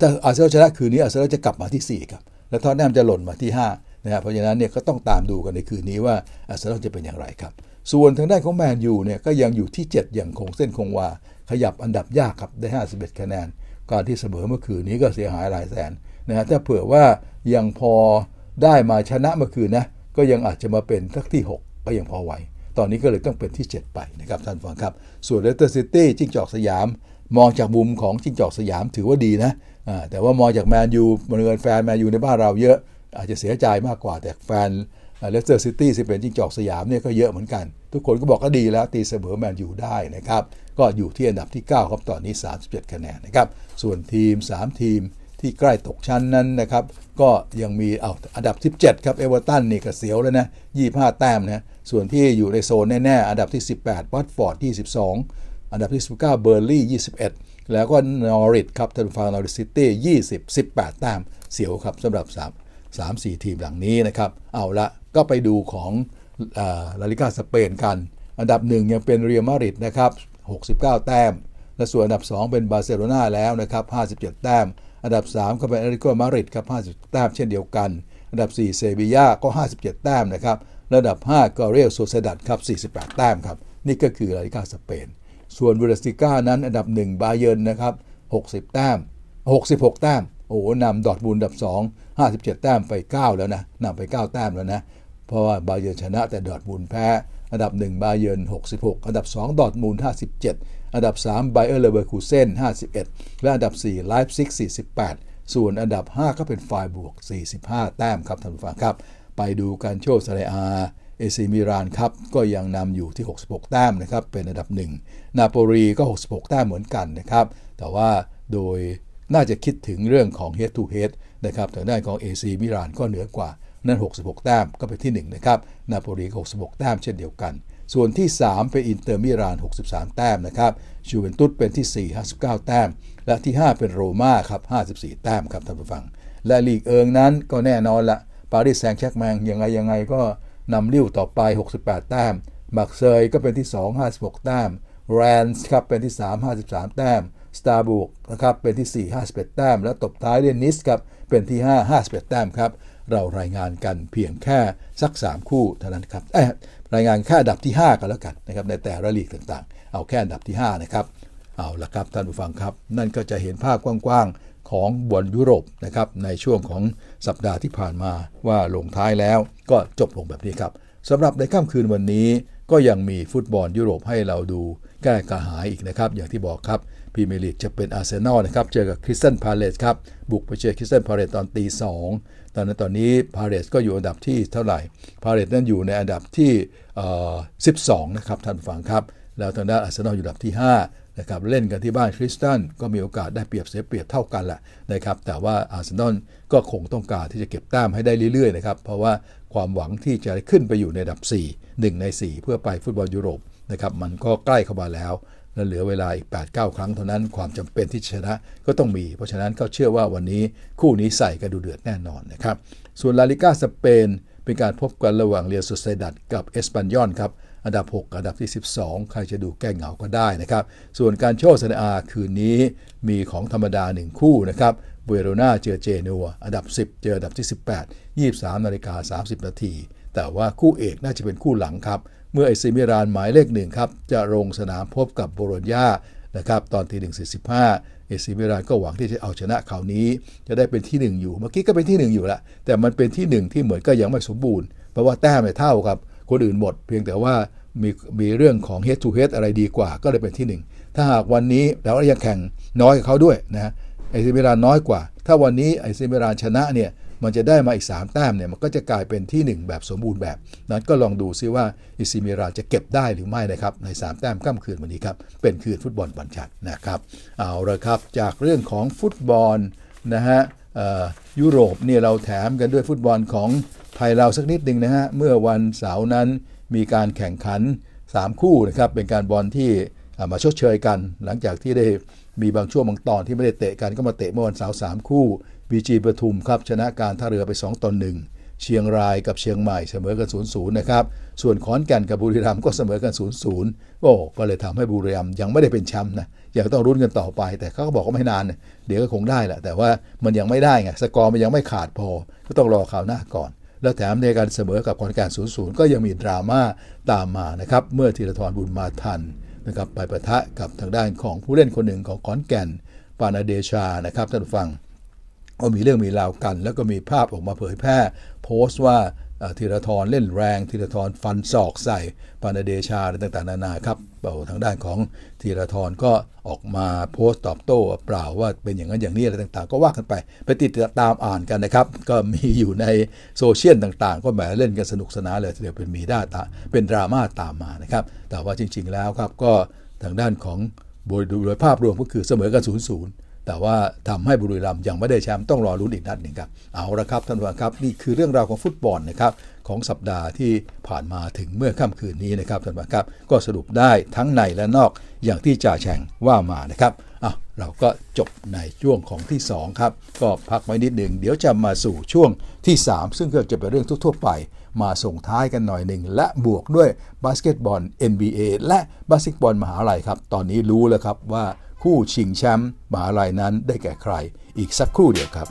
ถ้าอาร์เซนอลชนะคืนนี้อาร์เซนอลจะกลับมาที่4ครับแล้วทอตแนมจะหล่นมาที่5นะครับเพราะฉะนั้นเนี่ยก็ต้องตามดูกันในคืนนี้ว่าอาร์เซนอลจะเป็นอย่างไรครับส่วนทางด้านของแมนยูเนี่ยก็ยังอยู่ที่ 7 อย่างคงเส้นคงวาขยับอันดับยากครับได้51คะแนนการที่เสมอเมื่อคืนนี้ก็เสียหายหลายแสนนะฮะถ้าเผื่อว่ายังพอได้มาชนะเมื่อคืนนะ ก็ยังอาจจะมาเป็นทักที่ 6 ก็ยังพอไหว ตอนนี้ก็เลยต้องเป็นที่ 7 ไปนะครับท่านฟังครับ ส่วนเลสเตอร์ซิตี้จิ้งจอกสยาม มองจากมุมของจิ้งจอกสยามถือว่าดีนะ แต่ว่ามองจากแมนยูเงินแฟนแมนยูในบ้านเราเยอะอาจจะเสียใจมากกว่าแต่แฟนเลสเตอร์ซิตี้ที่เป็นจิ้งจอกสยามเนี่ยก็เยอะเหมือนกัน ทุกคนก็บอกก็ดีแล้ว ตีเสมอแมนยูได้นะครับก็อยู่ที่อันดับที่ 9 ครับตอนนี้37คะแนนนะครับส่วนทีม 3 ทีมที่ใกล้ตกชั้นนั้นนะครับ ก็ยังมีเอาอันดับ 17 ครับเอเวอร์ตันนี่ก็เสียวแล้วนะ 25 แต้มนะ ส่วนที่อยู่ในโซนแน่ๆอันดับที่ 18วัตฟอร์ด 22 อันดับที่ 19 เบอร์ลี่21 แล้วก็นอริทครับเทนฟาร์นอริซิตี้20 18 แต้ม เสียวครับสำหรับ3 3 4 ทีมหลังนี้นะครับ เอาละก็ไปดูของลาลิกาสเปนกัน อันดับ1ยังเป็นเรียมาริดนะครับ69 แต้ม และส่วนอันดับ 2 เป็นบาร์เซโลนาแล้วนะครับ57 แต้มอันดับ3ก็เป็ปเอริโกมาริดครับ50 แต้มเช่นเดียวกัน อันดับ4เซบียา ก็ 57 แต้มนะครับ ระดับ 5ก็เรียลโซเซดัตครับ 48 แต้มครับ นี่ก็คือลาลิกาสเปน ส่วนบูเดสติก้านั้นอันดับ 1 บาเยิร์นนะครับ 60 แต้ม 66 แต้ม โอ้นำดอทบูลอันดับ 2 57 แต้มไป 9 แล้วนะนำไป9แต้มแล้วนะ เพราะว่าบาเยิร์นชนะแต่ดอทบูลแพ้ อันดับ 1 บาเยิร์น66 อันดับ 2 ดอทมูล57อันดับ3ไบเออร์เลเวอร์คูเซน51 และอันดับ 4 ไลฟ์ซิก 48 ส่วนอันดับ 5 ก็เป็นฝ่ายบวก 45 แต้มครับท่านผู้ฟังครับไปดูการโชว์ซาเอา เอซิมิรานครับก็ยังนำอยู่ที่ 66 แต้มนะครับเป็นอันดับ 1 นาโปลีก็ 66 แต้มเหมือนกันนะครับแต่ว่าโดยน่าจะคิดถึงเรื่องของ head to head นะครับทางด้านของเอซีมิรานก็เหนือกว่า นั่น 66 แต้มก็เป็นที่ 1นะครับนาโปลีก็66 แต้มเช่นเดียวกันส่วนที่ 3 เป็นอินเตอร์มิลาน63 แต้มนะครับยูเวนตุสเป็นที่ 4 59 แต้ม และที่ 5 เป็นโรม่าครับ 54 แต้มครับท่านผู้ฟัง และลีกเอิงนั้นก็แน่นอนละปารีสแซงต์แชกแมงยังไงยังไงก็นำลิ้วต่อไป 68 แต้มมักเซยก็เป็นที่ 2 56 แต้มแรนส์ครับเป็นที่ 3 53 แต้มสตาร์บุกนะครับเป็นที่4 51แต้ม และตบท้ายเรยนนิสครับเป็นที่5 51แต้มครับเรารายงานกันเพียงแค่สัก3คู่เท่านั้นครับรายงานแค่ดับที่ 5กันแล้วกันนะครับในแต่ละลีกต่างๆ เอาแค่ดับที่5นะครับ เอาละครับท่านผู้ฟังครับ นั่นก็จะเห็นภาพกว้างๆ ของบอลยุโรปนะครับในช่วงของสัปดาห์ที่ผ่านมาว่าลงท้ายแล้ว ก็จบลงแบบนี้ครับสำหรับในค่ำคืนวันนี้ก็ยังมีฟุตบอลยุโรปให้เราดูแก้กระหายอีกนะครับอย่างที่บอกครับพรีเมียร์ลีกจะเป็นอาร์เซนอลนะครับ เจอกับคริสตันพาเลสครับ บุกไปเจอคริสตันพาเลสตอนตีสองตอนนั้นตอนนี้พาเลสก็อยู่อันดับที่เท่าไหร่ พาเลสนั้นอยู่ในอันดับที่ 12นะครับท่านฟังครับ แล้วทางด้านอาร์เซนอลอยู่อันดับที่5นะครับเล่นกันที่บ้านคริสตันก็มีโอกาสได้เปรียบเสียเปรียบเท่ากันแหละนะครับ แต่ว่าอาร์เซนอลก็คงต้องการที่จะเก็บแต้มให้ได้เรื่อยๆนะครับ เพราะว่าความหวังที่จะขึ้นไปอยู่ในอันดับ 4 1ใน 4 เพื่อไปฟุตบอลยุโรปนะครับมันก็ใกล้เข้ามาแล้วและเหลือเวลาอีก8ดครั้งเท่านั้นความจำเป็นที่ชนะก็ต้องมี เพราะฉะนั้นก็เชื่อว่าวันนี้คู่นี้ใส่กระดูเดือดแน่นอนนะครับ ส่วนลาลิก้าสเปน เป็นการพบกันระหว่างเรียลุดเซดัดกับเอสปันยอนครับ อันดับ 6อันดับที่ 12 ใครจะดูแก้เหงาก็ได้นะครับ ส่วนการโชว์ซนอาคืนนี้ มีของธรรมดา 1 คู่นะครับเวโรนาเจอเจนัวอันดับ 10 เจออันดับที่18 23นาฬิกา30นาทีแต่ว่าคู่เอกน่าจะเป็นคู่หลังครับเมื่อไอซีมิรานหมายเลขหนึ่งครับจะลงสนามพบกับโบโลญญานะครับตอนทีหนึ่งสี่สิบห้าเอซิมิรานก็หวังที่จะเอาชนะเขานี้จะได้เป็นที่ 1 อยู่เมื่อกี้ก็เป็นที่ 1 อยู่ละแต่มันเป็นที่ 1 ที่เหมือนก็ยังไม่สมบูรณ์ เพราะว่าแต้มไม่เท่ากับคนอื่นหมด เพียงแต่ว่ามีมีเรื่องของ head to head อะไรดีกว่าก็เลยเป็นที่ 1 ถ้าหากวันนี้เ้วยังแข่งน้อยกับเขาด้วยนะเอซิมิรานน้อยกว่า ถ้าวันนี้เอซิมิรานชนะเนี่ยมันจะได้มาอีก 3 แต้มเนี่ยมันก็จะกลายเป็นที่ 1 แบบสมบูรณ์แบบ นั้นก็ลองดูซิว่าอิซิมิราจะเก็บได้หรือไม่นะครับใน 3 แต้มค่ำคืนวันนี้ครับ เป็นคืนฟุตบอลบันชัดนะครับเอาละครับ จากเรื่องของฟุตบอลนะฮะยุโรปเนี่ยเราแถมกันด้วยฟุตบอลของไทยเราสักนิดหนึ่งนะฮะ เมื่อวันเสาร์นั้นมีการแข่งขัน 3 คู่นะครับเป็นการบอลที่มาชดเชยกัน หลังจากที่ได้มีบางช่วงบางตอนที่ไม่ได้เตะกันก็มาเตะเมื่อวันเสาร์สามคู่ีจีปทุมครับชนะการท่าเรือไป 2ต่อ1เชียงรายกับเชียงใหม่เสมอกัน0ูนย์นะครับส่วนขอนแก่นกับบุรีรัมย์ก็เสมอกัน0์โอ้ก็เลยทำให้บุรีรัมย์ยังไม่ได้เป็นแชมป์นะยังต้องรุ้นกันต่อไป แต่เขาก็บอกว่าไม่นาน เดี๋ยวก็คงได้แหละแต่ว่ามันยังไม่ได้ไงสกอร์มันยังไม่ขาดพอก็ต้องรอข่าวหน้าก่อน แล้วแถมในการเสมอกับขอนแก่นศศููนนย์ย์ก็ยังมีดราม่าตามมานะครับเมื่อธีรทรบุญมาทันนะครับไปประทะกับทางด้านของผู้เล่นคนหนึ่งของขอนแก่น ปานาเดชานะครับท่านฟังก็มีเรื่องมีราวกัน แล้วก็มีภาพออกมาเผยแพร่ โพสต์ว่า ธีรทรเล่นแรงธีรทรฟันศอกใส่ปานเดชาอะไรต่างๆ นานาครับเป่าทางด้านของธีรทรก็ออกมาโพสต์ตอบโต้ เปล่าว่าเป็นอย่างนั้นอย่างนี้อะไรต่างๆ ก็ว่ากันไปไปติดตามอ่านกันนะครับ ก็มีอยู่ในโซเชียลต่าง ๆ ก็แหมเล่นกันสนุกสนานเลยเดี๋ยวเป็นมีด้าตาเป็นดราม่าตามมานะครับแต่ว่าจริง ๆ แล้วครับก็ทางด้านของโดยภาพรวมก็คือเสมอกันศูนย์ศูนย์แต่ว่าทำให้บุรีรัมย์ยังไม่ได้แชมป์ต้องรอรุ้นอีกนัดหนึ่งครับเอาละครับท่านผู้ชมครับนี่คือเรื่องราวของฟุตบอลนะครับของสัปดาห์ที่ผ่านมาถึงเมื่อค่ำคืนนี้นะครับท่านผู้ชมครับ ก็สรุปได้ทั้งในและนอกอย่างที่จ่าแฉงว่ามานะครับอ่ะเราก็จบในช่วงของที่2ครับก็พักไว้นิดหนึ่ง เดี๋ยวจะมาสู่ช่วงที่ 3 ซึ่งก็จะเป็นเรื่องทั่วๆไป มาส่งท้ายกันหน่อยหนึ่งและบวกด้วยบาสเกตบอล NBA และบาสเกตบอลมหาลัยครับ ตอนนี้รู้แล้วครับว่าคู่ชิงแชมป์มหาลัยนั้นได้แก่ใคร อีกสักครู่เดียวครับ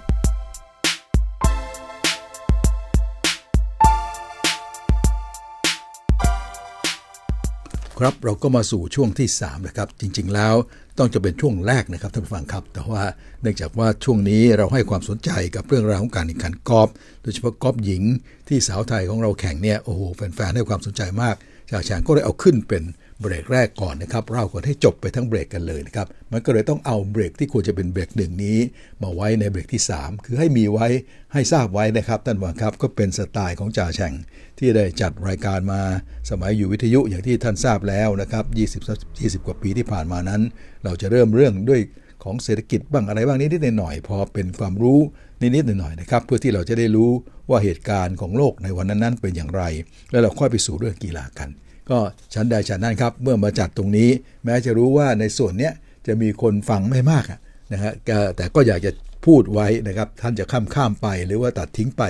ครับเราก็มาสู่ช่วงที่ 3 นะครับ จริงๆแล้วต้องจะเป็นช่วงแรกนะครับท่านผู้ฟังครับ แต่ว่าเนื่องจากว่าช่วงนี้เราให้ความสนใจกับเรื่องราวของการแข่งขันกอล์ฟโดยเฉพาะกอล์ฟหญิงที่สาวไทยของเราแข่งเนี่ยโอ้โหแฟน ๆ ให้ความสนใจมากชาวชางก็เลยเอาขึ้นเป็นเบรกแรกก่อนนะครับ เราก็ให้จบไปทั้งเบรกกันเลยนะครับ มันก็เลยต้องเอาเบรกที่ควรจะเป็นเบรกหนึ่งนี้ มาไว้ในเบรกที่ 3 คือให้มีไว้ให้ทราบไว้นะครับท่านวังครับก็เป็นสไตล์ของจ่าแฉ่ง ที่ได้จัดรายการมา สมัยอยู่วิทยุอย่างที่ท่านทราบแล้วนะครับ20 20 กว่าปีที่ผ่านมานั้น เราจะเริ่มเรื่องด้วยของเศรษฐกิจบ้างอะไรบ้างนิดๆหน่อยๆพอเป็นความรู้นิดๆหน่อยๆนะครับเพื่อที่เราจะได้รู้ว่าเหตุการณ์ของโลกในวันนั้นๆเป็นอย่างไร แล้วเราค่อยไปสู่เรื่องกีฬากันก็ชั้นใดชั้นนั้นครับ เมื่อมาจัดตรงนี้ แม้จะรู้ว่าในส่วนเนี้ยจะมีคนฟังไม่มากนะฮะแต่ก็อยากจะพูดไว้นะครับ ท่านจะข้ามข้ามไป หรือว่าตัดทิ้งไป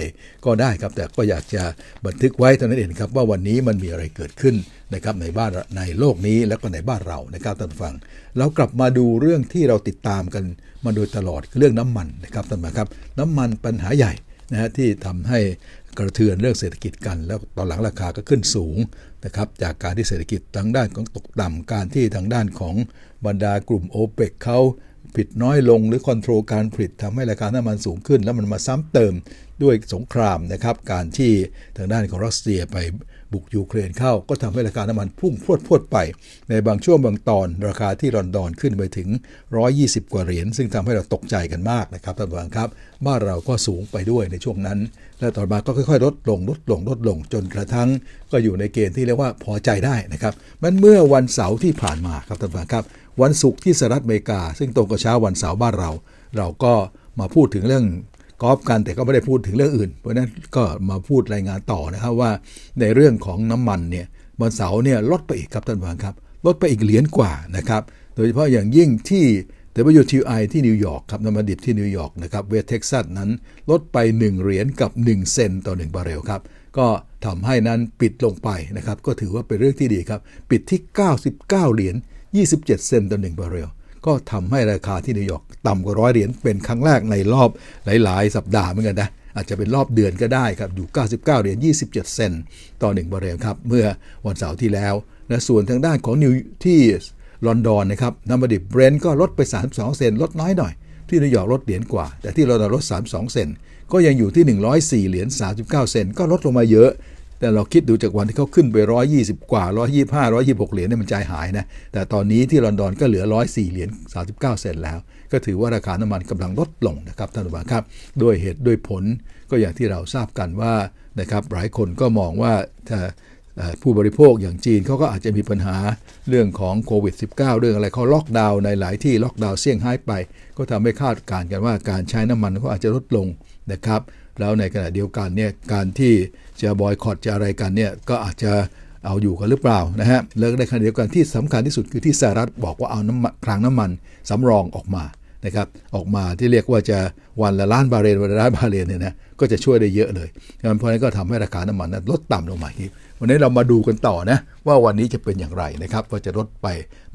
ก็ได้ครับ แต่ก็อยากจะบันทึกไว้ตอนนั้นเองครับ ว่าวันนี้มันมีอะไรเกิดขึ้นนะครับ ในบ้านในโลกนี้ และก็ในบ้านเรานะครับท่านฟังเรากลับมาดูเรื่องที่เราติดตามกันมาโดยตลอดเรื่องน้ำมันนะครับท่านมาครับน้ำมันปัญหาใหญ่นะฮะที่ทำใหกระเทือนเรื่องเศรษฐกิจกันแล้วตอนหลังราคาก็ขึ้นสูงนะครับ จากการที่เศรษฐกิจทางด้านของตกต่ำการที่ทางด้านของบรรดากลุ่มโอเปกเขาผลิตน้อยลงหรือคอนโทรลการผลิตทำให้ราคาน้ำมันสูงขึ้นแล้วมันมาซ้ำเติมด้วยสงครามนะครับ การที่ทางด้านของรัสเซียไปบุกยูเครนเข้าก็ทำให้ราคาน้ำมันพุ่งพรวดพรวดไปในบางช่วงบางตอน ราคาที่ลอนดอนขึ้นไปถึง 120 กว่าเหรียญซึ่งทำให้เราตกใจกันมากนะครับท่านผู้ชมครับ บ้านเราก็สูงไปด้วยในช่วงนั้นและต่อมาก็ค่อยๆลดลงลดลงลดลงจนกระทั่ง ก็อยู่ในเกณฑ์ที่เรียกว่าพอใจได้นะครับ มันเมื่อวันเสาร์ที่ผ่านมาครับท่านผู้ชมครับ วันศุกร์ที่สหรัฐอเมริกา ซึ่งตรงกับเช้าวันเสาร์บ้านเรา เราก็มาพูดถึงเรื่องกอล์ฟกันแต่ก็ไม่ได้พูดถึงเรื่องอื่นเพราะนั้นก็มาพูดรายงานต่อนะครับว่า ในเรื่องของน้ำมันเนี่ยบนเสาเนี่ยลดไปอีกครับท่านผู้ชมครับลดไปอีกเหรียญกว่านะครับโดยเฉพาะอย่างยิ่งที่ WTI ที่นิวยอร์กครับน้ำมันดิบที่นิวยอร์กนะครับเวสเท็กซัสนั้นลดไป 1เหรียญกับ 1 เซนต์ต่อ 1 บาร์เรลครับก็ทำให้นั้นปิดลงไปนะครับก็ถือว่าเป็นเรื่องที่ดีครับ ปิดที่ 99เหรียญ27เซนต่อ1บาร์เรลก็ทำให้ราคาที่นิวยอร์กต่ำกว่าร้อยเหรียญเป็นครั้งแรกในรอบหลาย ๆ สัปดาห์เหมือนกันนะอาจจะเป็นรอบเดือนก็ได้ครับอยู่ 99 เหรียญ 27 เซนต์ต่อ1บาร์เรลครับ เมื่อวันเสาร์ที่แล้วนะส่วนทางด้านของนิวที่ลอนดอนนะครับ น้ำมันดิบเบรนท์ก็ลดไป 32 เซนต์ ลดน้อยหน่อยที่นิวยอร์กลดเหรียญกว่า แต่ที่ลอนดอนลด32 เซนต์ ก็ยังอยู่ที่ 104 เหรียญ39 เซนต์ก็ลดลงมาเยอะแต่เราคิดดูจากวันที่เขาขึ้นไป 120 กว่า 125 126 เหรียญเนี่ยมันใจหายนะ แต่ตอนนี้ที่ลอนดอนก็เหลือ 104 เหรียญ 39 เซนแล้ว ก็ถือว่าราคาน้ำมันกำลังลดลงนะครับท่านผู้ชมครับ ด้วยเหตุด้วยผลก็อย่างที่เราทราบกันว่านะครับ หลายคนก็มองว่าผู้บริโภคอย่างจีนเขาก็อาจจะมีปัญหาเรื่องของโควิด -19 เรื่องอะไรเขาล็อกดาวน์ในหลายที่ล็อกดาวน์เสี่ยงไฮ้ไป ก็ทำให้คาดการณ์กันว่าการใช้น้ำมันก็อาจจะลดลงนะครับแล้วในขณะเดียวกันเนี่ยการที่จะบอยคอรดจะอะไรกันเนี่ยก็อาจจะเอาอยู่กันหรือเปล่านะฮะแล้วในขณะเดียวกันที่สำคัญที่สุดคือที่สหรัฐบอกว่าเอาน้ำคลังน้ำมันสำรองออกมานะครับ ออกมาที่เรียกว่าจะวันละล้านบาเรลวันละล้านบาเรลเนี่ยนะก็จะช่วยได้เยอะเลยเพราะนั้นก็ทำให้ราคาน้ำมันนะลดต่ำลงมาอีกวันนี้เรามาดูกันต่อนะว่าวันนี้จะเป็นอย่างไรนะครับว่าจะลดไป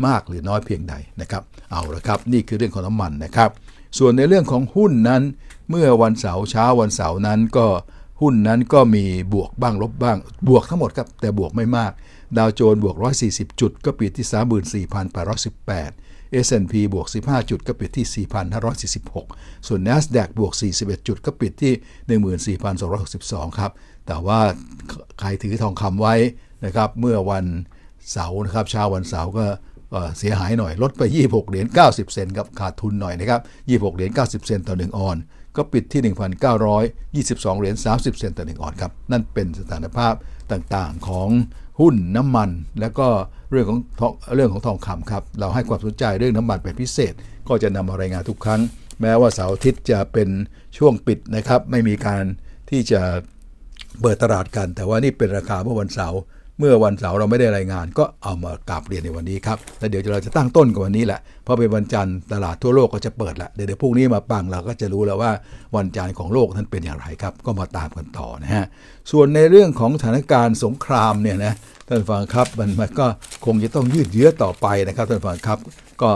มากหรือน้อยเพียงใดนะครับ เอาละครับนี่คือเรื่องของน้ำมันนะครับ ส่วนในเรื่องของหุ้นนั้นเมื่อวันเสาร์เช้าวันเสาร์นั้นก็หุ้นนั้นก็มีบวกบ้างลบบ้าง บวกทั้งหมดครับ แต่บวกไม่มาก ดาวโจนส์บวก 140 จุด ก็ปิดที่ 34,818 S&P บวก 15 จุดก็ปิดที่ 4,546 ส่วน NASDAQ บวก 41 จุดก็ปิดที่ 14,262ครับแต่ว่าใครถือทองคำไว้นะครับเมื่อวันเสาร์นะครับเช้าวันเสาร์ก็เสียหายหน่อย ลดไป 26เหรียญ90 เซนครับขาดทุนหน่อยนะครับ26เหรียญ90 เซนต่อ1ออนก็ปิดที่ 1,922เหรียญ 30 เซนต์ต่อหนึ่งออนซ์ครับ นั่นเป็นสถานภาพต่างๆของหุ้นน้ำมัน แล้วก็เรื่องของเรื่องของทองคำครับ เราให้ความสนใจเรื่องน้ำมันเป็นพิเศษ ก็จะนำมารายงานทุกครั้ง แม้ว่าเสาร์อาทิตย์จะเป็นช่วงปิดนะครับ ไม่มีการที่จะเปิดตลาดกัน แต่ว่านี่เป็นราคาเมื่อวันเสาร์เมื่อวันเสาร์เราไม่ได้รายงานก็เอามากราบเรียนในวันนี้ครับแล้วเดี๋ยวเราจะตั้งต้นกับวันนี้แหละเพราะเป็นวันจันทร์ตลาดทั่วโลกก็จะเปิดละเดี๋ยวพรุ่งนี้มาปังเราก็จะรู้แล้วว่า วันจันทร์ของโลกนั้นเป็นอย่างไรครับก็มาตามกันต่อนะฮะส่วนในเรื่องของสถานการณ์สงครามเนี่ยนะท่านฟังครับมันมันก็คงจะต้องยืดเยื้อต่อไปนะครับท่านฟังครับก็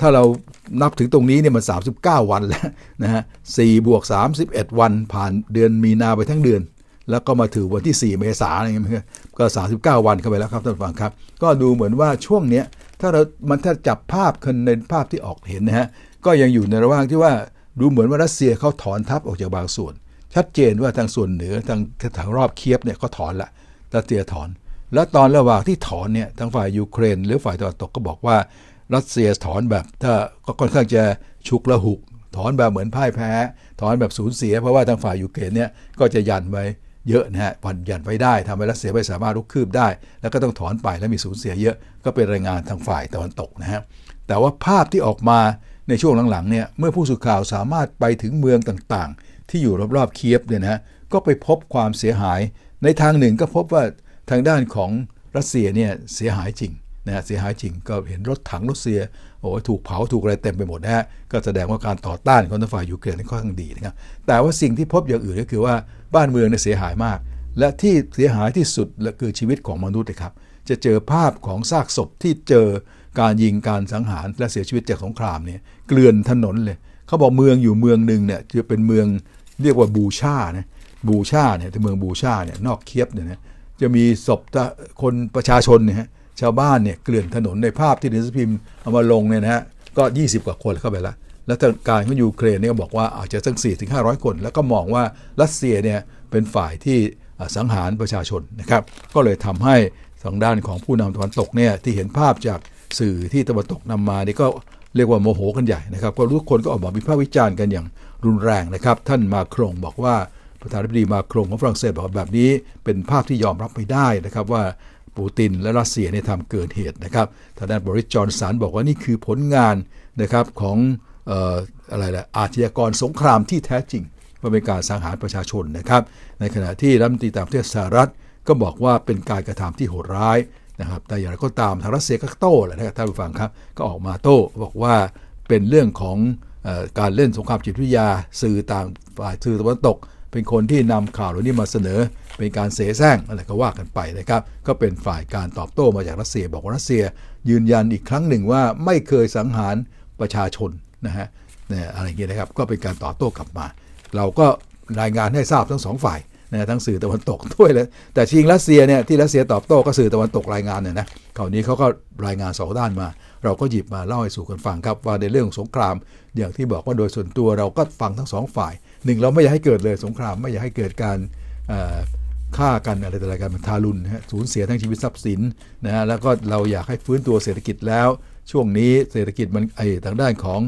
ถ้าเรานับถึงตรงนี้เนี่ยมัน39 วันแล้วนะฮะ่บวก31 วันผ่านเดือนมีนาไปทั้งเดือนแล้วก็มาถือวันที่ 4 เมษายนอะไรเงี้ยก็ 39 วันเข้าไปแล้วครับท่านฟังครับ ก็ดูเหมือนว่าช่วงเนี้ยถ้าเรา มันถ้าจับภาพคนในภาพที่ออกเห็นนะฮะก็ยังอยู่ในระหว่างที่ว่าดูเหมือนว่ารัสเซียเขาถอนทัพออกจากบางส่วน ชัดเจนว่าทางส่วนเหนือทางทางรอบเคียบเนี่ยก็ถอนละรัสเซียถอน แล้วตอนระหว่างที่ถอนเนี่ยทางฝ่ายยูเครน หรือฝ่ายตะวันตกก็บอกว่า รัสเซียถอนแบบ ถ้าก็ค่อนข้างจะชุกละหุก ถอนแบบเหมือนพ่ายแพ้ ถอนแบบสูญเสียเพราะว่าทางฝ่ายยูเครนเนี่ยก็จะยันไว้เยอะนะฮะวันหยันไว้ได้ทำให้รัสเซียไม่สามารถลุกคืบได้ แล้วก็ต้องถอนไปและมีสูญเสียเยอะก็เป็นรายงานทางฝ่ายตะวันตกนะฮะแต่ว่าภาพที่ออกมาในช่วงหลังๆเนี่ยเมื่อผู้สื่อข่าวสามารถไปถึงเมืองต่างๆ ที่อยู่รอบๆเคียบเนี่ยนะก็ไปพบความเสียหาย ในทางหนึ่งก็พบว่าทางด้านของรัสเซียเนี่ยเสียหายจริงนะเสียหายจริงก็เห็นรถถังรัสเซียโอ้ถูกเผาถูกอะไรเต็มไปหมดนะฮะก็แสดงว่าการต่อต้านของฝ่ายยูเครนนี่ค่อนข้างดีนะครับแต่ว่าสิ่งที่พบอย่างอื่นก็คือว่าบ้านเมืองเนี่ยเสียหายมาก และที่เสียหายที่สุดและคือชีวิตของมนุษย์นะครับ จะเจอภาพของซากศพที่เจอการยิงการสังหารและเสียชีวิตจากสงครามเนี่ยเกลื่อนถนนเลยเขาบอกเมืองอยู่เมืองหนึ่งเนี่ยจะเป็นเมืองเรียกว่าบูชานะบูชาเนี่ยที่เมืองบูชาเนี่ยนอกเคียบเนี่ยนะจะมีศพคนประชาชนเนี่ยชาวบ้านเนี่ยเกลื่อนถนนในภาพที่นิสพิมพ์เอามาลงเนี่ยนะฮะก็ 20 กว่าคนเข้าไปละแล้วทางการของยูเครนเนี่ยบอกว่าอาจจะตั้ง4ี่ถึงห้าคน แล้วก็มองว่ารัสเซียเนี่ยเป็นฝ่ายที่สังหารประชาชนนะครับ ก็เลยทำให้ทางด้านของผู้นำตะวันตกเนี่ยที่เห็นภาพจากสื่อที่ตะวันตกนำมานี่ก็เรียกว่าโมโหกันใหญ่นะครับก็ทุกคนก็ออกมาวิพากษ์วิจารณ์กันอย่างรุนแรงนะครับ ท่านมาครงบอกว่าประธานาธิบดีมาครงของฝรั่งเศสบอกแบบนี้เป็นภาพที่ยอมรับไม่ได้นะครับว่าปูตินและรัสเซียเนี่ยทำเกินเหตุนะครับ ทางด้านบริจอนสันบอกว่านี่คือผลงานนะครับของอะไรละอาชญากรสงครามที่แท้จริงว่าเป็นการสังหารประชาชนนะครับ ในขณะที่รัฐมนตรีต่างประเทศสหรัฐก็บอกว่าเป็นการกระทำที่โหดร้ายนะครับ แต่อย่างไรก็ตามทางรัสเซียก็โต้แหละนะครับท่านผู้ฟังครับก็ออกมาโต้ บอกว่าเป็นเรื่องของอการเล่นสงครามจิตวิทยา สื่อต่างฝ่ายสื่อตะวันตก เป็นคนที่นำข่าวเหล่านี้มาเสนอเป็นการเสแสร้งอะไรก็ว่ากันไปนะครับก็เป็นฝ่ายการตอบโต้มาจากรัสเซียบอกว่ารัสเซียยืนยันอีกครั้งหนึ่งว่าไม่เคยสังหารประชาชนนะฮะอะไรอย่าเงี้ยนะครับก็เป็นการตอบโต้กลับมา เราก็รายงานให้ทราบทั้งสองฝ่ายนะทั้งสื่อตะวันตกด้วยแล้วแต่ชิงรัสเซียเนี่ยที่รัสเซียตอบโต้ก็สื่อตะวันตกรายงานเนี่ยนะคราวนี้เขาก็รายงานสองด้านมาเราก็หยิบมาเล่าให้สู่กันฟังครับว่าในเรื่องสงคราม อย่างที่บอกว่าโดยส่วนตัวเราก็ฟังทั้งสองฝ่ายหนึ่งเราไม่อยากให้เกิดเลยสงคราม ไม่อยากให้เกิดการฆ่ากันอะไรต่ออะไรกันมันทารุณฮะสูญเสียทั้งชีวิตทรัพย์สินนะฮะแล้วก็เราอยากให้ฟื้นตัวเศรษฐกิจแล้วช่วงนี้เศรษฐกิจมันไอ้ทางด้านของ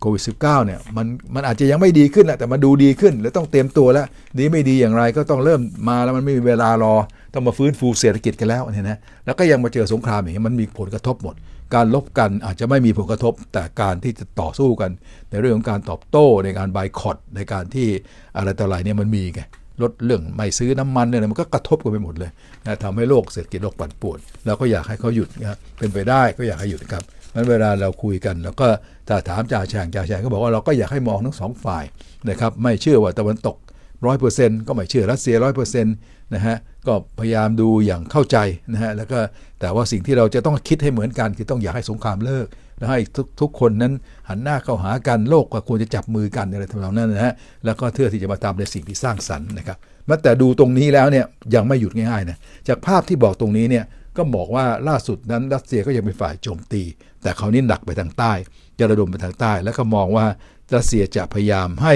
โควิด -19 เนี่ยมันมันอาจจะยังไม่ดีขึ้นแหละแต่มันดูดีขึ้นแล้วต้องเตรียมตัวแล้วดีไม่ดีอย่างไรก็ต้องเริ่มมาแล้วมันไม่มีเวลารอต้องมาฟื้นฟูเศรษฐกิจกันแล้วเนี่ยนะแล้ว ก็ยังมาเจอสงครามอย่างนี้มันมีผลกระทบหมด การลบกันอาจจะไม่มีผลกระทบ แต่การที่จะต่อสู้กันในเรื่องของการตอบโต้ในการบายคอต ในการที่อะไรต่ออะไรเนี่ยมันมีไงลดเรื่อง ไม่ซื้อน้ำมันเนี่ยมันก็กระทบกันไปหมดเลยนะทำให้โลกเศรษฐกิจโลกปั่นป่วนเราก็อยากให้เขาหยุดนะเป็นไปได้ก็อยากให้หยุดครับมันเวลาเราคุยกันเราก็ถ้าถามจ่าแฉงจ่าแฉงก็บอกว่าเราก็อยากให้มองทั้งสองฝ่ายนะครับไม่เชื่อว่าตะวันตกร้อยเปอร์เซ็นต์ก็ไม่เชื่อรัสเซียร้อยเปอร์เซ็นต์นะฮะก็พยายามดูอย่างเข้าใจนะฮะแล้วก็แต่ว่าสิ่งที่เราจะต้องคิดให้เหมือนกันคือต้องอยากให้สงครามเลิก แล้วให้ทุกทุกคนนั้นหันหน้าเข้าหากันโลกก็ควรจะจับมือกันอะไรทำนองนั้นนะฮะแล้วก็เพื่อที่จะมาทำในสิ่งที่สร้างสรรค์นะครับมาแต่ดูตรงนี้แล้วเนี่ยยังไม่หยุดง่ายๆนะจากภาพที่บอกตรงนี้เนี่ยก็บอกว่าล่าสุดนั้นรัสเซียก็ยังเป็นฝ่ายโจมตี แต่คราวนี้หนักไปทางใต้ จะระดมไปทางใต้ แล้วก็มองว่ารัสเซียจะพยายามให้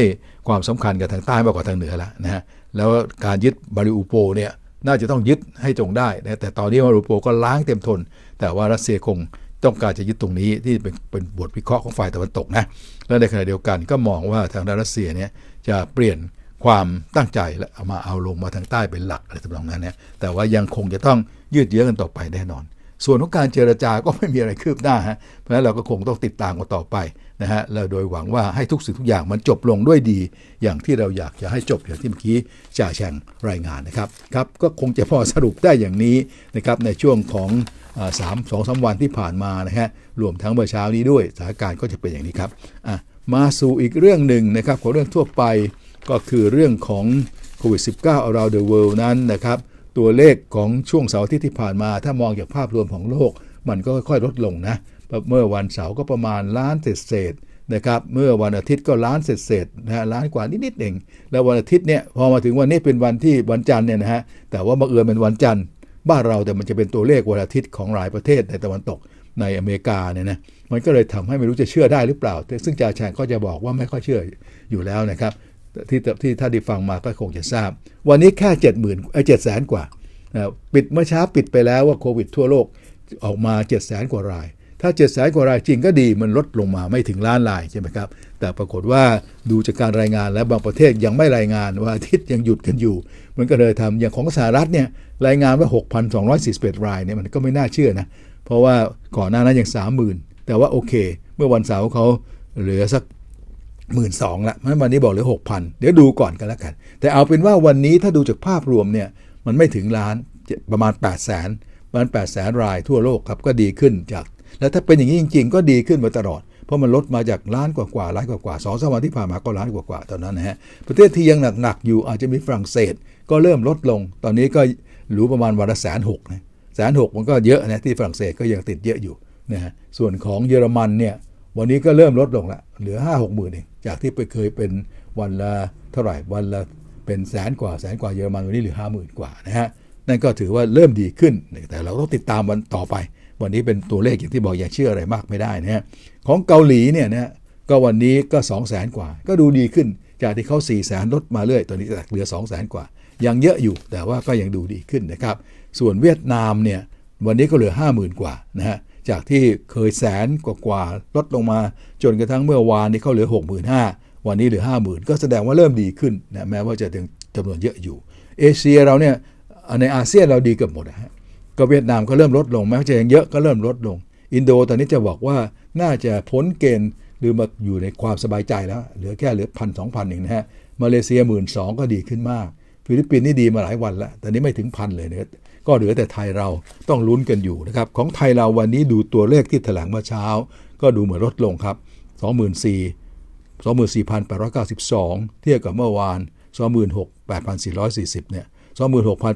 ความสำคัญกับทางใต้มากกว่าทางเหนือแล้วนะฮะแล้วการยึดมาริอุโปเนี่ยน่าจะต้องยึดให้จงได้นะแต่ตอนนี้มาริอุโปก็ล้างเต็มทน แต่ว่ารัสเซียคงต้องการจะยึดตรงนี้ที่เป็นเป็นบทวิเคราะห์ของฝ่ายตะวันตกนะและในขณะเดียวกันก็มองว่าทางรัสเซียเนี่ยจะเปลี่ยนความตั้งใจและเอามาเอาลงมาทางใต้เป็นหลักอะไรต่างๆนั้นนะแต่ว่ายังคงจะต้องยืดเยื้อกันต่อไปแน่นอน ส่วนของการเจรจาก็ไม่มีอะไรคืบหน้าฮะเพราะฉะนั้นเราก็คงต้องติดตามกันต่อไปนะฮะเราโดยหวังว่าให้ทุกสิ่งทุกอย่างมันจบลงด้วยดี อย่างที่เราอยากจะให้จบอย่างที่เมื่อกี้จ่าแชงรายงานนะครับครับก็คงจะพอสรุปได้อย่างนี้นะครับ ในช่วงของสามสองสาวันที่ผ่านมานะฮะรวมทั้งเมื่อเช้านี้ด้วย สถานการณ์ก็จะเป็นอย่างนี้ครับอ่ะมาสู่อีกเรื่องหนึ่งนะครับของเรื่องทั่วไปก็คือเรื่องของโควิด -19 around the world นั้นนะครับ ตัวเลขของช่วงเสาร์ทที่ผ่านมา ถ้ามองจากภาพรวมของโลก มันก็ค่อยๆลดลงนะเมื่อวันเสาร์ก็ประมาณล้านเศษเศษนะครับ เมื่อวันอาทิตย์ก็ล้านเศษเศษนะฮะล้านกว่านิดนิดเองแล้ววันอาทิตย์เนี่ยพอมาถึงวันนี้เป็นวันที่วันจันทร์เนี่ยนะฮะแต่ว่าบังเอิญเป็นวันจันทร์บ้านเราแต่มันจะเป็นตัวเลขวันอาทิตย์ของหลายประเทศในตะวันตกในอเมริกาเนี่ยนะมันก็เลยทำให้ไม่รู้จะเชื่อได้หรือเปล่าซึ่งจาชงก็จะบอกว่าไม่ค่อยเชื่ออยู่แล้วนะครับที่ที่ท่านได้ฟังมาก็คงจะทราบ วันนี้แค่เจ็ดหมื่นเจ็ดแสนกว่าปิดเมื่อเช้าปิดไปแล้วว่าโควิด ทั่วโลกออกมา 7 0 0 0 0นกว่ารายถ้า7จ็ดแสนกว่ารายจริงก็ดีมันลดลงมาไม่ถึงล้านรายใช่ไหมครับ แต่ปรากฏว่าดูจากการรายงานและบางประเทศยังไม่รายงาน ว่าอาทิตย์ยังหยุดกันอยู่ มันก็เลยทำอย่างของสหรัฐเนี่ยรายงานว่า6,241 รายเนี่ยมันก็ไม่น่าเชื่อนะ เพราะว่าก่อนหน้านั้นยัง30,000 แต่ว่าโอเค เมื่อวันเสาร์เขาเหลือสักหมื่นสองละมันวันนี้บอกเหลือหกพันเดี๋ยวดูก่อนกันแล้วกัน แต่เอาเป็นว่าวันนี้ถ้าดูจากภาพรวมเนี่ยมันไม่ถึงล้านประมาณ 8 0 0 0 0นประมาณ8ป0 0 0 0 รายทั่วโลกครับก็ดีขึ้นจากแล้วถ้าเป็นอย่างนี้จริงๆก็ดีขึ้นมาตลอด เพราะมันลดมาจากล้านกว่ากว่าล้านกว่ากว่าสองสัปดาห์ที่ผ่านมาก็ล้านกว่ากว่าตอนนั้นนะฮะประเทศที่ยังหนักๆอยู่อาจจะมีฝรั่งเศส ก็เริ่มลดลงตอนนี้ก็รู้ประมาณวันละแสนหกนะแสนหกมันก็เยอะนะที่ฝรั่งเศสก็ยังติดเยอะอยู่นะฮะส่วนของเยอรมันเนี่ยวันนี้ก็เริ่มลดลงละเหลือ5าหกหมื่นเองจากที่ไปเคยเป็นวันละเท่าไหร่วันละเป็นแสนกว่าแสนกว่าเยอรมันวันนี้เหลือห้าหมื่นกว่านะฮะนั่นก็ถือว่าเริ่มดีขึ้นแต่เราต้องติดตามวันต่อไปวันนี้เป็นตัวเลขอย่างที่บอกอย่าเชื่ออะไรมากไม่ได้นะฮะของเกาหลีเนี่ยนะก็วันนี้ก็2 0 0แสนกว่า ก็ดูดีขึ้นจากที่เขา4ี่แสนลดมาเรื่อยตอนนี้เหลือ2 0 0แสนกว่า ยังเยอะอยู่แต่ว่าก็ยังดูดีขึ้นนะครับ ส่วนเวียดนามเนี่ยวันนี้ก็เหลือ 50,000 กว่านะฮะจากที่เคยแสน กว่ากว่าลดลงมา จนกระทั่งเมื่อวานนี้เขาเหลือ 65,000 วันนี้เหลือ 50,000 ก็แสดงว่าเริ่มดีขึ้นนะแม้ว่าจะถึงจำนวนเยอะอยู่ เอเชียเราเนี่ยในอาเซียนเราดีเกือบหมดนะฮะก็เวียดนามก็เริ่มลดลงแม้จะยังเยอะก็เริ่มลดลง อินโดตอนนี้จะบอกว่าน่าจะพ้นเกณฑ์หรือมาอยู่ในความสบายใจแล้ว เหลือแค่เหลือพันสองพันเองนะฮะ มาเลเซียหมื่นสองก็ดีขึ้นมาก ฟิลิปปินส์นี่ดีมาหลายวันแล้ว ตอนนี้ไม่ถึงพันเลยเนะก็เหลือแต่ไทยเราต้องลุ้นกันอยู่นะครับ ของไทยเราวันนี้ดูตัวเลขที่แถลงเมื่อเช้า ก็ดูเหมือนลดลงครับ 2 4นแป24,892 เทียบกับเมื่อวาน 26,840เนี่ย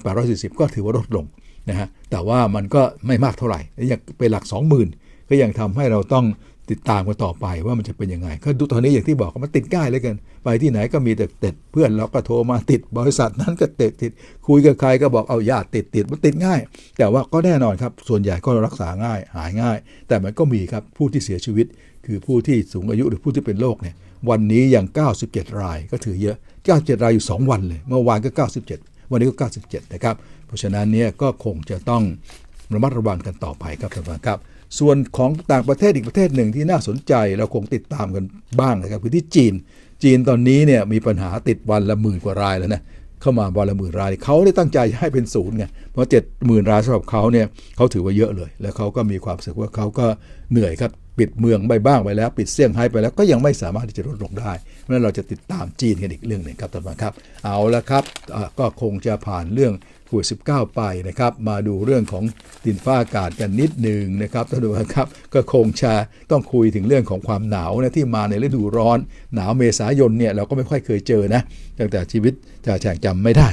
26,840ก็ถือว่าลดลงนะฮะแต่ว่ามันก็ไม่มากเท่าไหร่ยังเป็นหลัก 20,000ก็ยังทำให้เราต้องติดตามกันต่อไปว่ามันจะเป็นยังไงก็ดูตอนนี้อย่างที่บอกมันติดง่ายเลยกัน ไปที่ไหนก็มีแต่ติดเพื่อนเราก็โทรมาติด บริษัทนั้นก็ติดติด คุยกับใครก็บอกเอาญาติติดติดมันติดง่าย แต่ว่าก็แน่นอนครับ ส่วนใหญ่ก็รักษาง่าย หายง่าย แต่มันก็มีครับ ผู้ที่เสียชีวิตคือผู้ที่สูงอายุหรือผู้ที่เป็นโรคเนี่ย วันนี้อย่าง97 ราย ก็ถือเยอะ 97 รายอยู่ 2 วันเลย เมื่อวานก็ 97 วันนี้ก็97นะครับเพราะฉะนั้นเนี่ยก็คงจะต้องระมัดระวังกันต่อไปครับท่านผู้ชมครับ ส่วนของต่างประเทศอีกประเทศหนึ่งที่น่าสนใจเราคงติดตามกันบ้างนะครับคือที่จีน จีนตอนนี้เนี่ยมีปัญหาติดวันละหมื่นกว่ารายแล้วนะเข้ามาวันละหมื่นรายเขาได้ตั้งใจให้เป็นศูนย์ไงเพราะเจ็ดหมื่นรายสำหรับเขาเนี่ยเขาถือว่าเยอะเลย แล้วเขาก็มีความรู้สึกว่าเขาก็เหนื่อยครับปิดเมืองไปบ้างไปแล้ว ปิดเสี่ยงไฮ้ไปแล้วก็ยังไม่สามารถที่จะลดลงได้เพราะนั้นเราจะติดตามจีนกันอีกเรื่องหนึ่งครับท่านผู้ชมครับ เอาละครับก็คงจะผ่านเรื่องควิด19 ไปนะครับมาดูเรื่องของดินฟ้าอากาศกันนิดหนึ่งนะครับท่านผู้ชมครับก็คงชาต้องคุยถึงเรื่องของความหนาวนะที่มาในฤดูร้อนหนาวเมษายนเนี่ยเราก็ไม่ค่อยเคยเจอนะตั้งแต่ชีวิตจะแฉงจำไม่ได้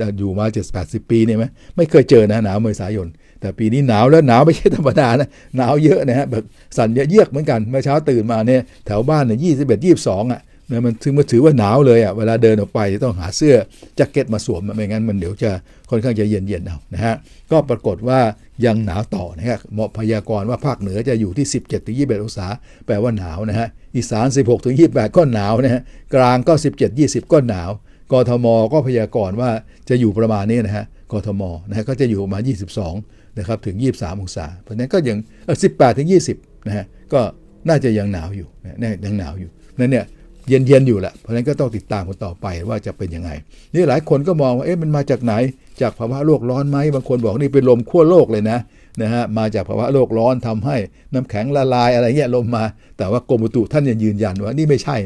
จะอยู่มา7 8 0 ปีเนี่ยไหมไม่เคยเจอนะหนาวเมษายนแต่ปีนี้หนาวแล้วหนาวไม่ใช่ธรรมดานะ หนาวเยอะนะฮะแบบสั่นเยือกเหมือนกัน เมื่อเช้าตื่นมาเนี่ยแถวบ้านเนี่ยยี่สิบเอ็ดยี่สิบสองอ่ะนะมันถึงมาถือว่าหนาวเลยอ่ะเวลาเดินออกไปต้องหาเสื้อแจ็คเก็ตมาสวมไม่งั้นมันเดี๋ยวจะค่อนข้างจะเย็นเย็นเอานะฮะก็ปรากฏว่ายังหนาวต่อนะครับเหมาะพยากรณ์ว่าภาคเหนือจะอยู่ที่ 17ถึงยีองศา แปลว่าหนาวนะฮะอีสาน16ถึงยีก็หนาวนะฮะกลางก็ 17 20 ก็หนาวกทมก็พยากรณ์ว่าจะอยู่ประมาณนี้นะฮะกทมนะฮะก็จะอยู่ประมาณ22นะครับถึง 23องศา เพราะนั้นก็ยัง 18ถึง20นะฮะก็น่าจะยังหนาวอยู่นะยังหนาวอยู่นั่นเนี่ยเย็นๆอยู่แหละ เพราะฉะนั้นก็ต้องติดตามกันต่อไปว่าจะเป็นยังไง นี่หลายคนก็มองว่า เอ๊ะ มันมาจากไหน จากภาวะโลกร้อนไหมบางคนบอกนี่เป็นลมขั้วโลกเลยนะนะฮะ มาจากภาวะโลกร้อนทำให้น้ำแข็งละลายอะไรเงี้ยลมมา แต่ว่ากรมอุตุท่านยังยืนยันว่านี่ไม่ใช่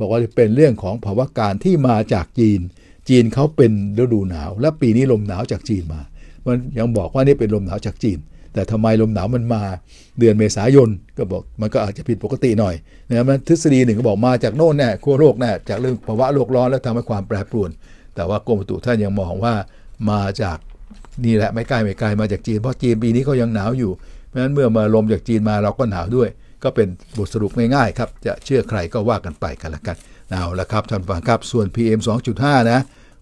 บอกว่าเป็นเรื่องของภาวะการที่มาจากจีน จีนเขาเป็นฤดูหนาว และปีนี้ลมหนาวจากจีนมามันยังบอกว่านี่เป็นลมหนาวจากจีนแต่ทำไมลมหนาวมันมาเดือนเมษายนก็บอก มันก็อาจจะผิดปกติหน่อยนะมันทฤษฎีหนึ่งก็บอกมาจากโน่นแน่ขั้วโลกแน่จากเรื่องภาวะโลกร้อนแล้วทำให้ความแปรปรวนแต่ว่ากรมตุท่านยังมองว่ามาจากนี่แหละไม่ใกล้ไม่ไกลมาจากจีนเพราะจีนปีนี้เขายังหนาวอยู่ เพราะฉะนั้นเมื่อมาลมจากจีนมาเราก็หนาวด้วย ก็เป็นบทสรุปง่ายๆครับจะเชื่อใครก็ว่ากันไปกันละกันเอาละครับท่านฟังครับส่วน PM 2.5 นะ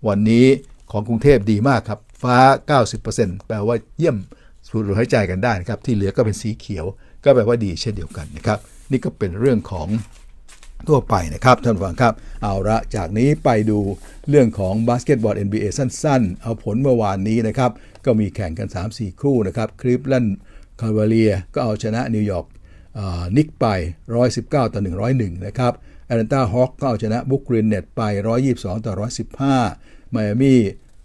วันนี้ของกรุงเทพดีมากครับ ฟ้า 90%แปลว่าเยี่ยมูดหายใจกันได้นะครับ ที่เหลือก็เป็นสีเขียว ก็แปลว่าดีเช่นเดียวกันนะครับ นี่ก็เป็นเรื่องของทั่วไปนะครับ ท่านฟังครับ เอาละจากนี้ไปดูเรื่องของบาสเกตบอล NBA สั้นๆ เอาผลเมื่อวานนี้นะครับ ก็มีแข่งกัน 3-4 คู่นะครับคลิปลันคาร์เวเลียก็เอาชนะนิวยอร์กนิกไป 119 ต่อ 101 นะครับแอตแลนตาฮอคก็เอาชนะบุกรินเน็ตไป 122 ต่อ 115 ไมอามี่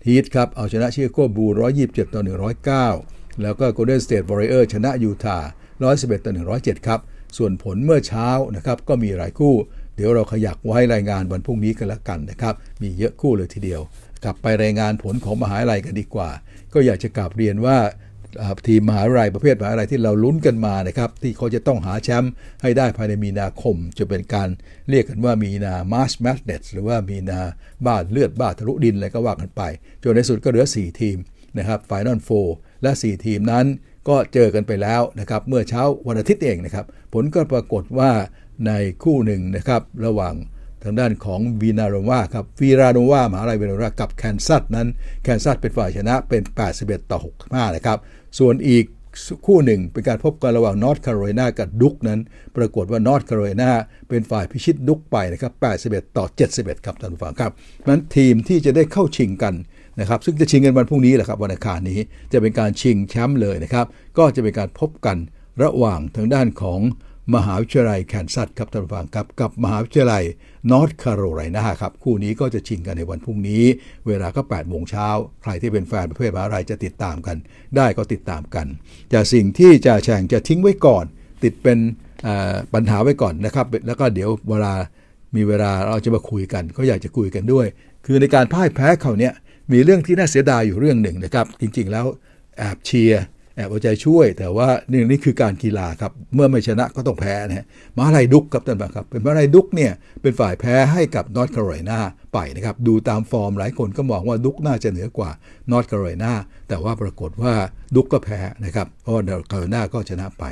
ฮีทครับเอาชนะชิคาโกบู127ต่อ109แล้วก็ Golden State Warrior ชนะยูทาห์111ต่อ107 ครับ ส่วนผลเมื่อเช้านะครับ ก็มีหลายคู่ เดี๋ยวเราขยักไว้รายงานวันพรุ่งนี้กันละกันนะครับ มีเยอะคู่เลยทีเดียว กลับไปรายงานผลของมหาวิทยาลัยกันดีกว่า ก็อยากจะกลับเรียนว่า ทีมมหาวิทยาลัย ประเภทมหาวิทยาลัยที่เราลุ้นกันมานะครับ ที่เขาจะต้องหาแชมป์ให้ได้ภายในมีนาคม จะเป็นการเรียกกันว่ามีนามาร์ชแมทเนสหรือว่ามีนาบ้านเลือดบ้าทะลุดินอะไรก็ว่ากันไปจนในสุดก็เหลือ 4 ทีมนะครับ ไฟนอลโฟและ 4 ทีมนั้น ก็เจอกันไปแล้วนะครับ เมื่อเช้าวันอาทิตย์เองนะครับ ผลก็ปรากฏว่าในคู่หนึ่งนะครับ ระหว่างทางด้านของวีนาโรวาครับวีราโนวามหาลัยวีนาโรวากับแคนซัสนั้น แคนซัสเป็นฝ่ายชนะเป็น 81 ต่อ 65นะครับ ส่วนอีกคู่หนึ่งเป็นการพบกันระหว่างนอร์ทแคโรไลนากับดุกนั้น ปรากฏว่านอร์ทแคโรไลนาเป็นฝ่ายพิชิตดุกไปนะครับ 81 ต่อ 71 ครับท่านผู้ฟังครับนั้นทีมที่จะได้เข้าชิงกันนะครับซึ่งจะชิงกันวันพรุ่งนี้แหละครับวันอังคารนี้จะเป็นการชิงแชมป์เลยนะครับก็จะเป็นการพบกันระหว่างทางด้านของมหาวิทยาลัยแคนซัสครับท่านผู้ฟังครับกับมหาวิทยาลัยนอร์ทคาโรไลนาครับคู่นี้ก็จะชิงกันในวันพรุ่งนี้ เวลาก็8โมงเช้าใครที่เป็นแฟนประเภทมหาลัยจะติดตามกัน ได้ก็ติดตามกันจะสิ่งที่จะแข่งจะทิ้งไว้ก่อน ติดเป็นปัญหาไว้ก่อนนะครับแล้วก็เดี๋ยวเวลามีเวลาเราจะมาคุยกัน ก็อยากจะคุยกันด้วย คือในการพ่ายแพ้เขาเนี้ยมีเรื่องที่น่าเสียดายอยู่เรื่องหนึ่งนะครับจริงๆแล้วแอบเชียร์แอบเอาใจช่วยแต่ว่านี่นี่คือการกีฬาครับเมื่อไม่ชนะก็ต้องแพ้นะฮะมาลายดุกครับท่านผู้ครับ เป็นมาลายดุกเนี่ยเป็นฝ่ายแพ้ให้กับนอตคารไรนาไปนะครับดูตามฟอร์มหลายคนก็มองว่าดุกน่าจะเหนือกว่านอตคารไรนาแต่ว่าปรากฏว่าดุกก็แพ้นะครับเพราะว่านอตคารไรนาก็ชนะไป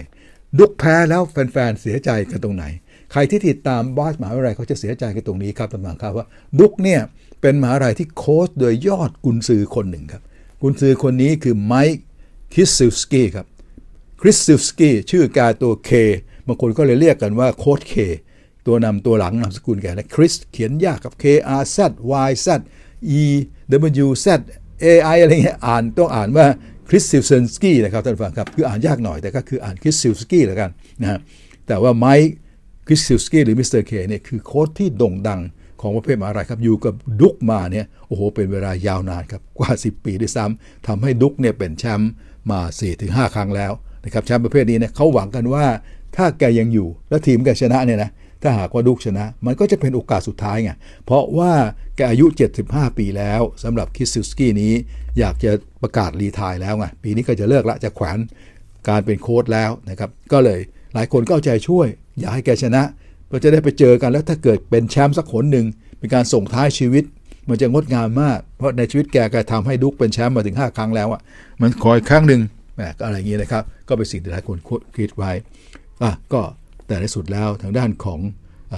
ดุกแพ้แล้วแฟนๆเสียใจกันตรงไหน ใครที่ติดตามบอสมหาวิทยาลัยเขาจะเสียใจกันตรงนี้ครับท่าผูรชมครับว่าดุกเนี่ยเป็นมหาลัยที่โค้ชโดยยอดกุนซือคนหนึ่งครับ กุนซือคนนี้คือไมค์คริสซิลสกี้ครับคริสซิลสกี้ชื่อกาตัวเคบางคนก็เลยเรียกกันว่าโค้ชเคตัวนำตัวหลังนามสกุลแกนะคริสเขียนยากกับ K R Z Y Z E W Z A I อะไรเงี้ยอ่านต้องอ่านว่าคริสซิลเซนสกี้นะครับท่านฟังครับ คืออ่านยากหน่อยแต่ก็คืออ่านคริสซิลสกี้แล้วกันนะฮะแต่ว่าไมค์คริสซิลสกี้หรือมิสเตอร์เคเนี่ยคือโค้ชที่โด่งดังของประเภทมหาลัยครับอยู่กับดุกมาเนี่ย โอ้โหเป็นเวลายาวนานครับกว่า 10 ปีด้วยซ้ำ ทำให้ดุกเนี่ยเป็นแชมป์มา 4-5 ครั้งแล้วนะครับแชมป์ประเภทนี้เนี่ยเขาหวังกันว่าถ้าแกยังอยู่และทีมแกชนะเนี่ยนะ ถ้าหากว่าดุกชนะ มันก็จะเป็นโอกาสสุดท้ายไงเพราะว่าแกอายุ 75 ปีแล้วสำหรับคิสซิลสกี้นี้ อยากจะประกาศรีทายแล้วไงปีนี้ก็จะเลิกละจะแขวนการเป็นโค้ดแล้วนะครับก็เลยหลายคนก็เอาใจช่วย อยากให้แกชนะเพื่อจะได้ไปเจอกันแล้วถ้าเกิดเป็นแชมป์สักคนหนึ่งเป็นการส่งท้ายชีวิต มันจะงดงามมากเพราะในชีวิตแกแกทำให้ดุ๊กเป็นแชมป์มาถึง 5 ครั้งแล้วอ่ะมันคอยครั้งหนึ่งแหมอะไรอย่างนี้นะครับก็เป็นสิ่งที่หลายคนคิดไว้อ่ะก็แต่ในสุดแล้วทางด้านของอ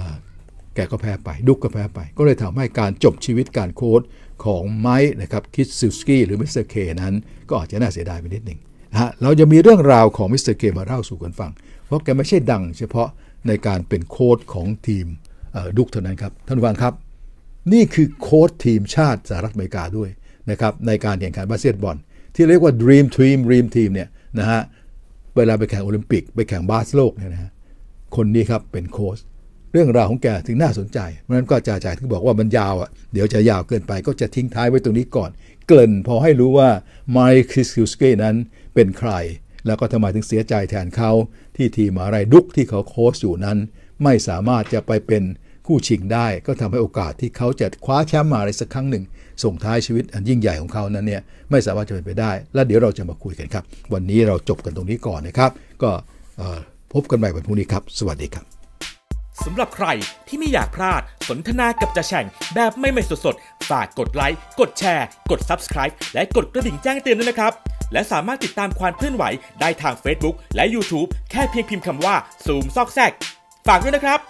แกก็แพ้ไปดุ๊กก็แพ้ไป ก็เลยทำให้การจบชีวิตการโค้ดของไม้นะครับคิดซิลสกี้หรือมิสเตอร์เคนั้น ก็อาจจะน่าเสียดายไปนิดหนึ่งนะฮะเราจะมีเรื่องราวของมิสเตอร์เคมาเล่าสู่กันฟังเพราะแกไม่ใช่ดังเฉพาะในการเป็นโค้ดของทีมลุกเท่านั้นครับ ท่านผฟังครับ นี่คือโค้ดทีมชาติสหรัฐอเมริกาด้วยนะครับในการแข่งขันบาสเกตบอลที่เรียกว่า Dream Team Dream Team เนี่ยนะฮะเวลาไปแข่งโอลิมปิก ไปแข่งบาสโลกเนี่ยนะฮะคนนี้ครับเป็นโค้ชเรื่องราวของแกถึงน่าสนใจ เพราะนั้นก็จ่าจ่ายถึงบอกว่ามันยาวอ่ะเดี๋ยวจะยาวเกินไปก็จะทิ้งท้ายไว้ตรงนี้ก่อน เกริ่นพอให้รู้ว่าไมค์คริสคิวสเก้นั้นเป็นใครแล้วก็ทำไมถึงเสียใจแทนเขา ที่ทีมหาไรดุกที่เขาโค้ชอยู่นั้น ไม่สามารถจะไปเป็นคู่ชิงได้ ก็ทำให้โอกาสที่เขาจะคว้าแชมป์มาอะไรสักครั้งหนึ่งส่งท้ายชีวิตอันยิ่งใหญ่ของเขานั้นเนี่ยไม่สามารถจะเป็นไปได้ และเดี๋ยวเราจะมาคุยกันครับ วันนี้เราจบกันตรงนี้ก่อนนะครับ ก็พบกันใหม่วันพรุ่งนี้ครับสวัสดีครับสำหรับใครที่ไม่อยากพลาดสนทนากับจ่าแฉ่งแบบไม่ไม่สดๆ ฝากกดไลค์ กดแชร์ กด Subscribe และกดกระดิ่งแจ้งเตือนด้วยนะครับ และสามารถติดตามความเคลื่อนไหวได้ทาง Facebook และ YouTube แค่เพียงพิมพ์คำว่าซูมซอกแซก ฝากด้วยนะครับ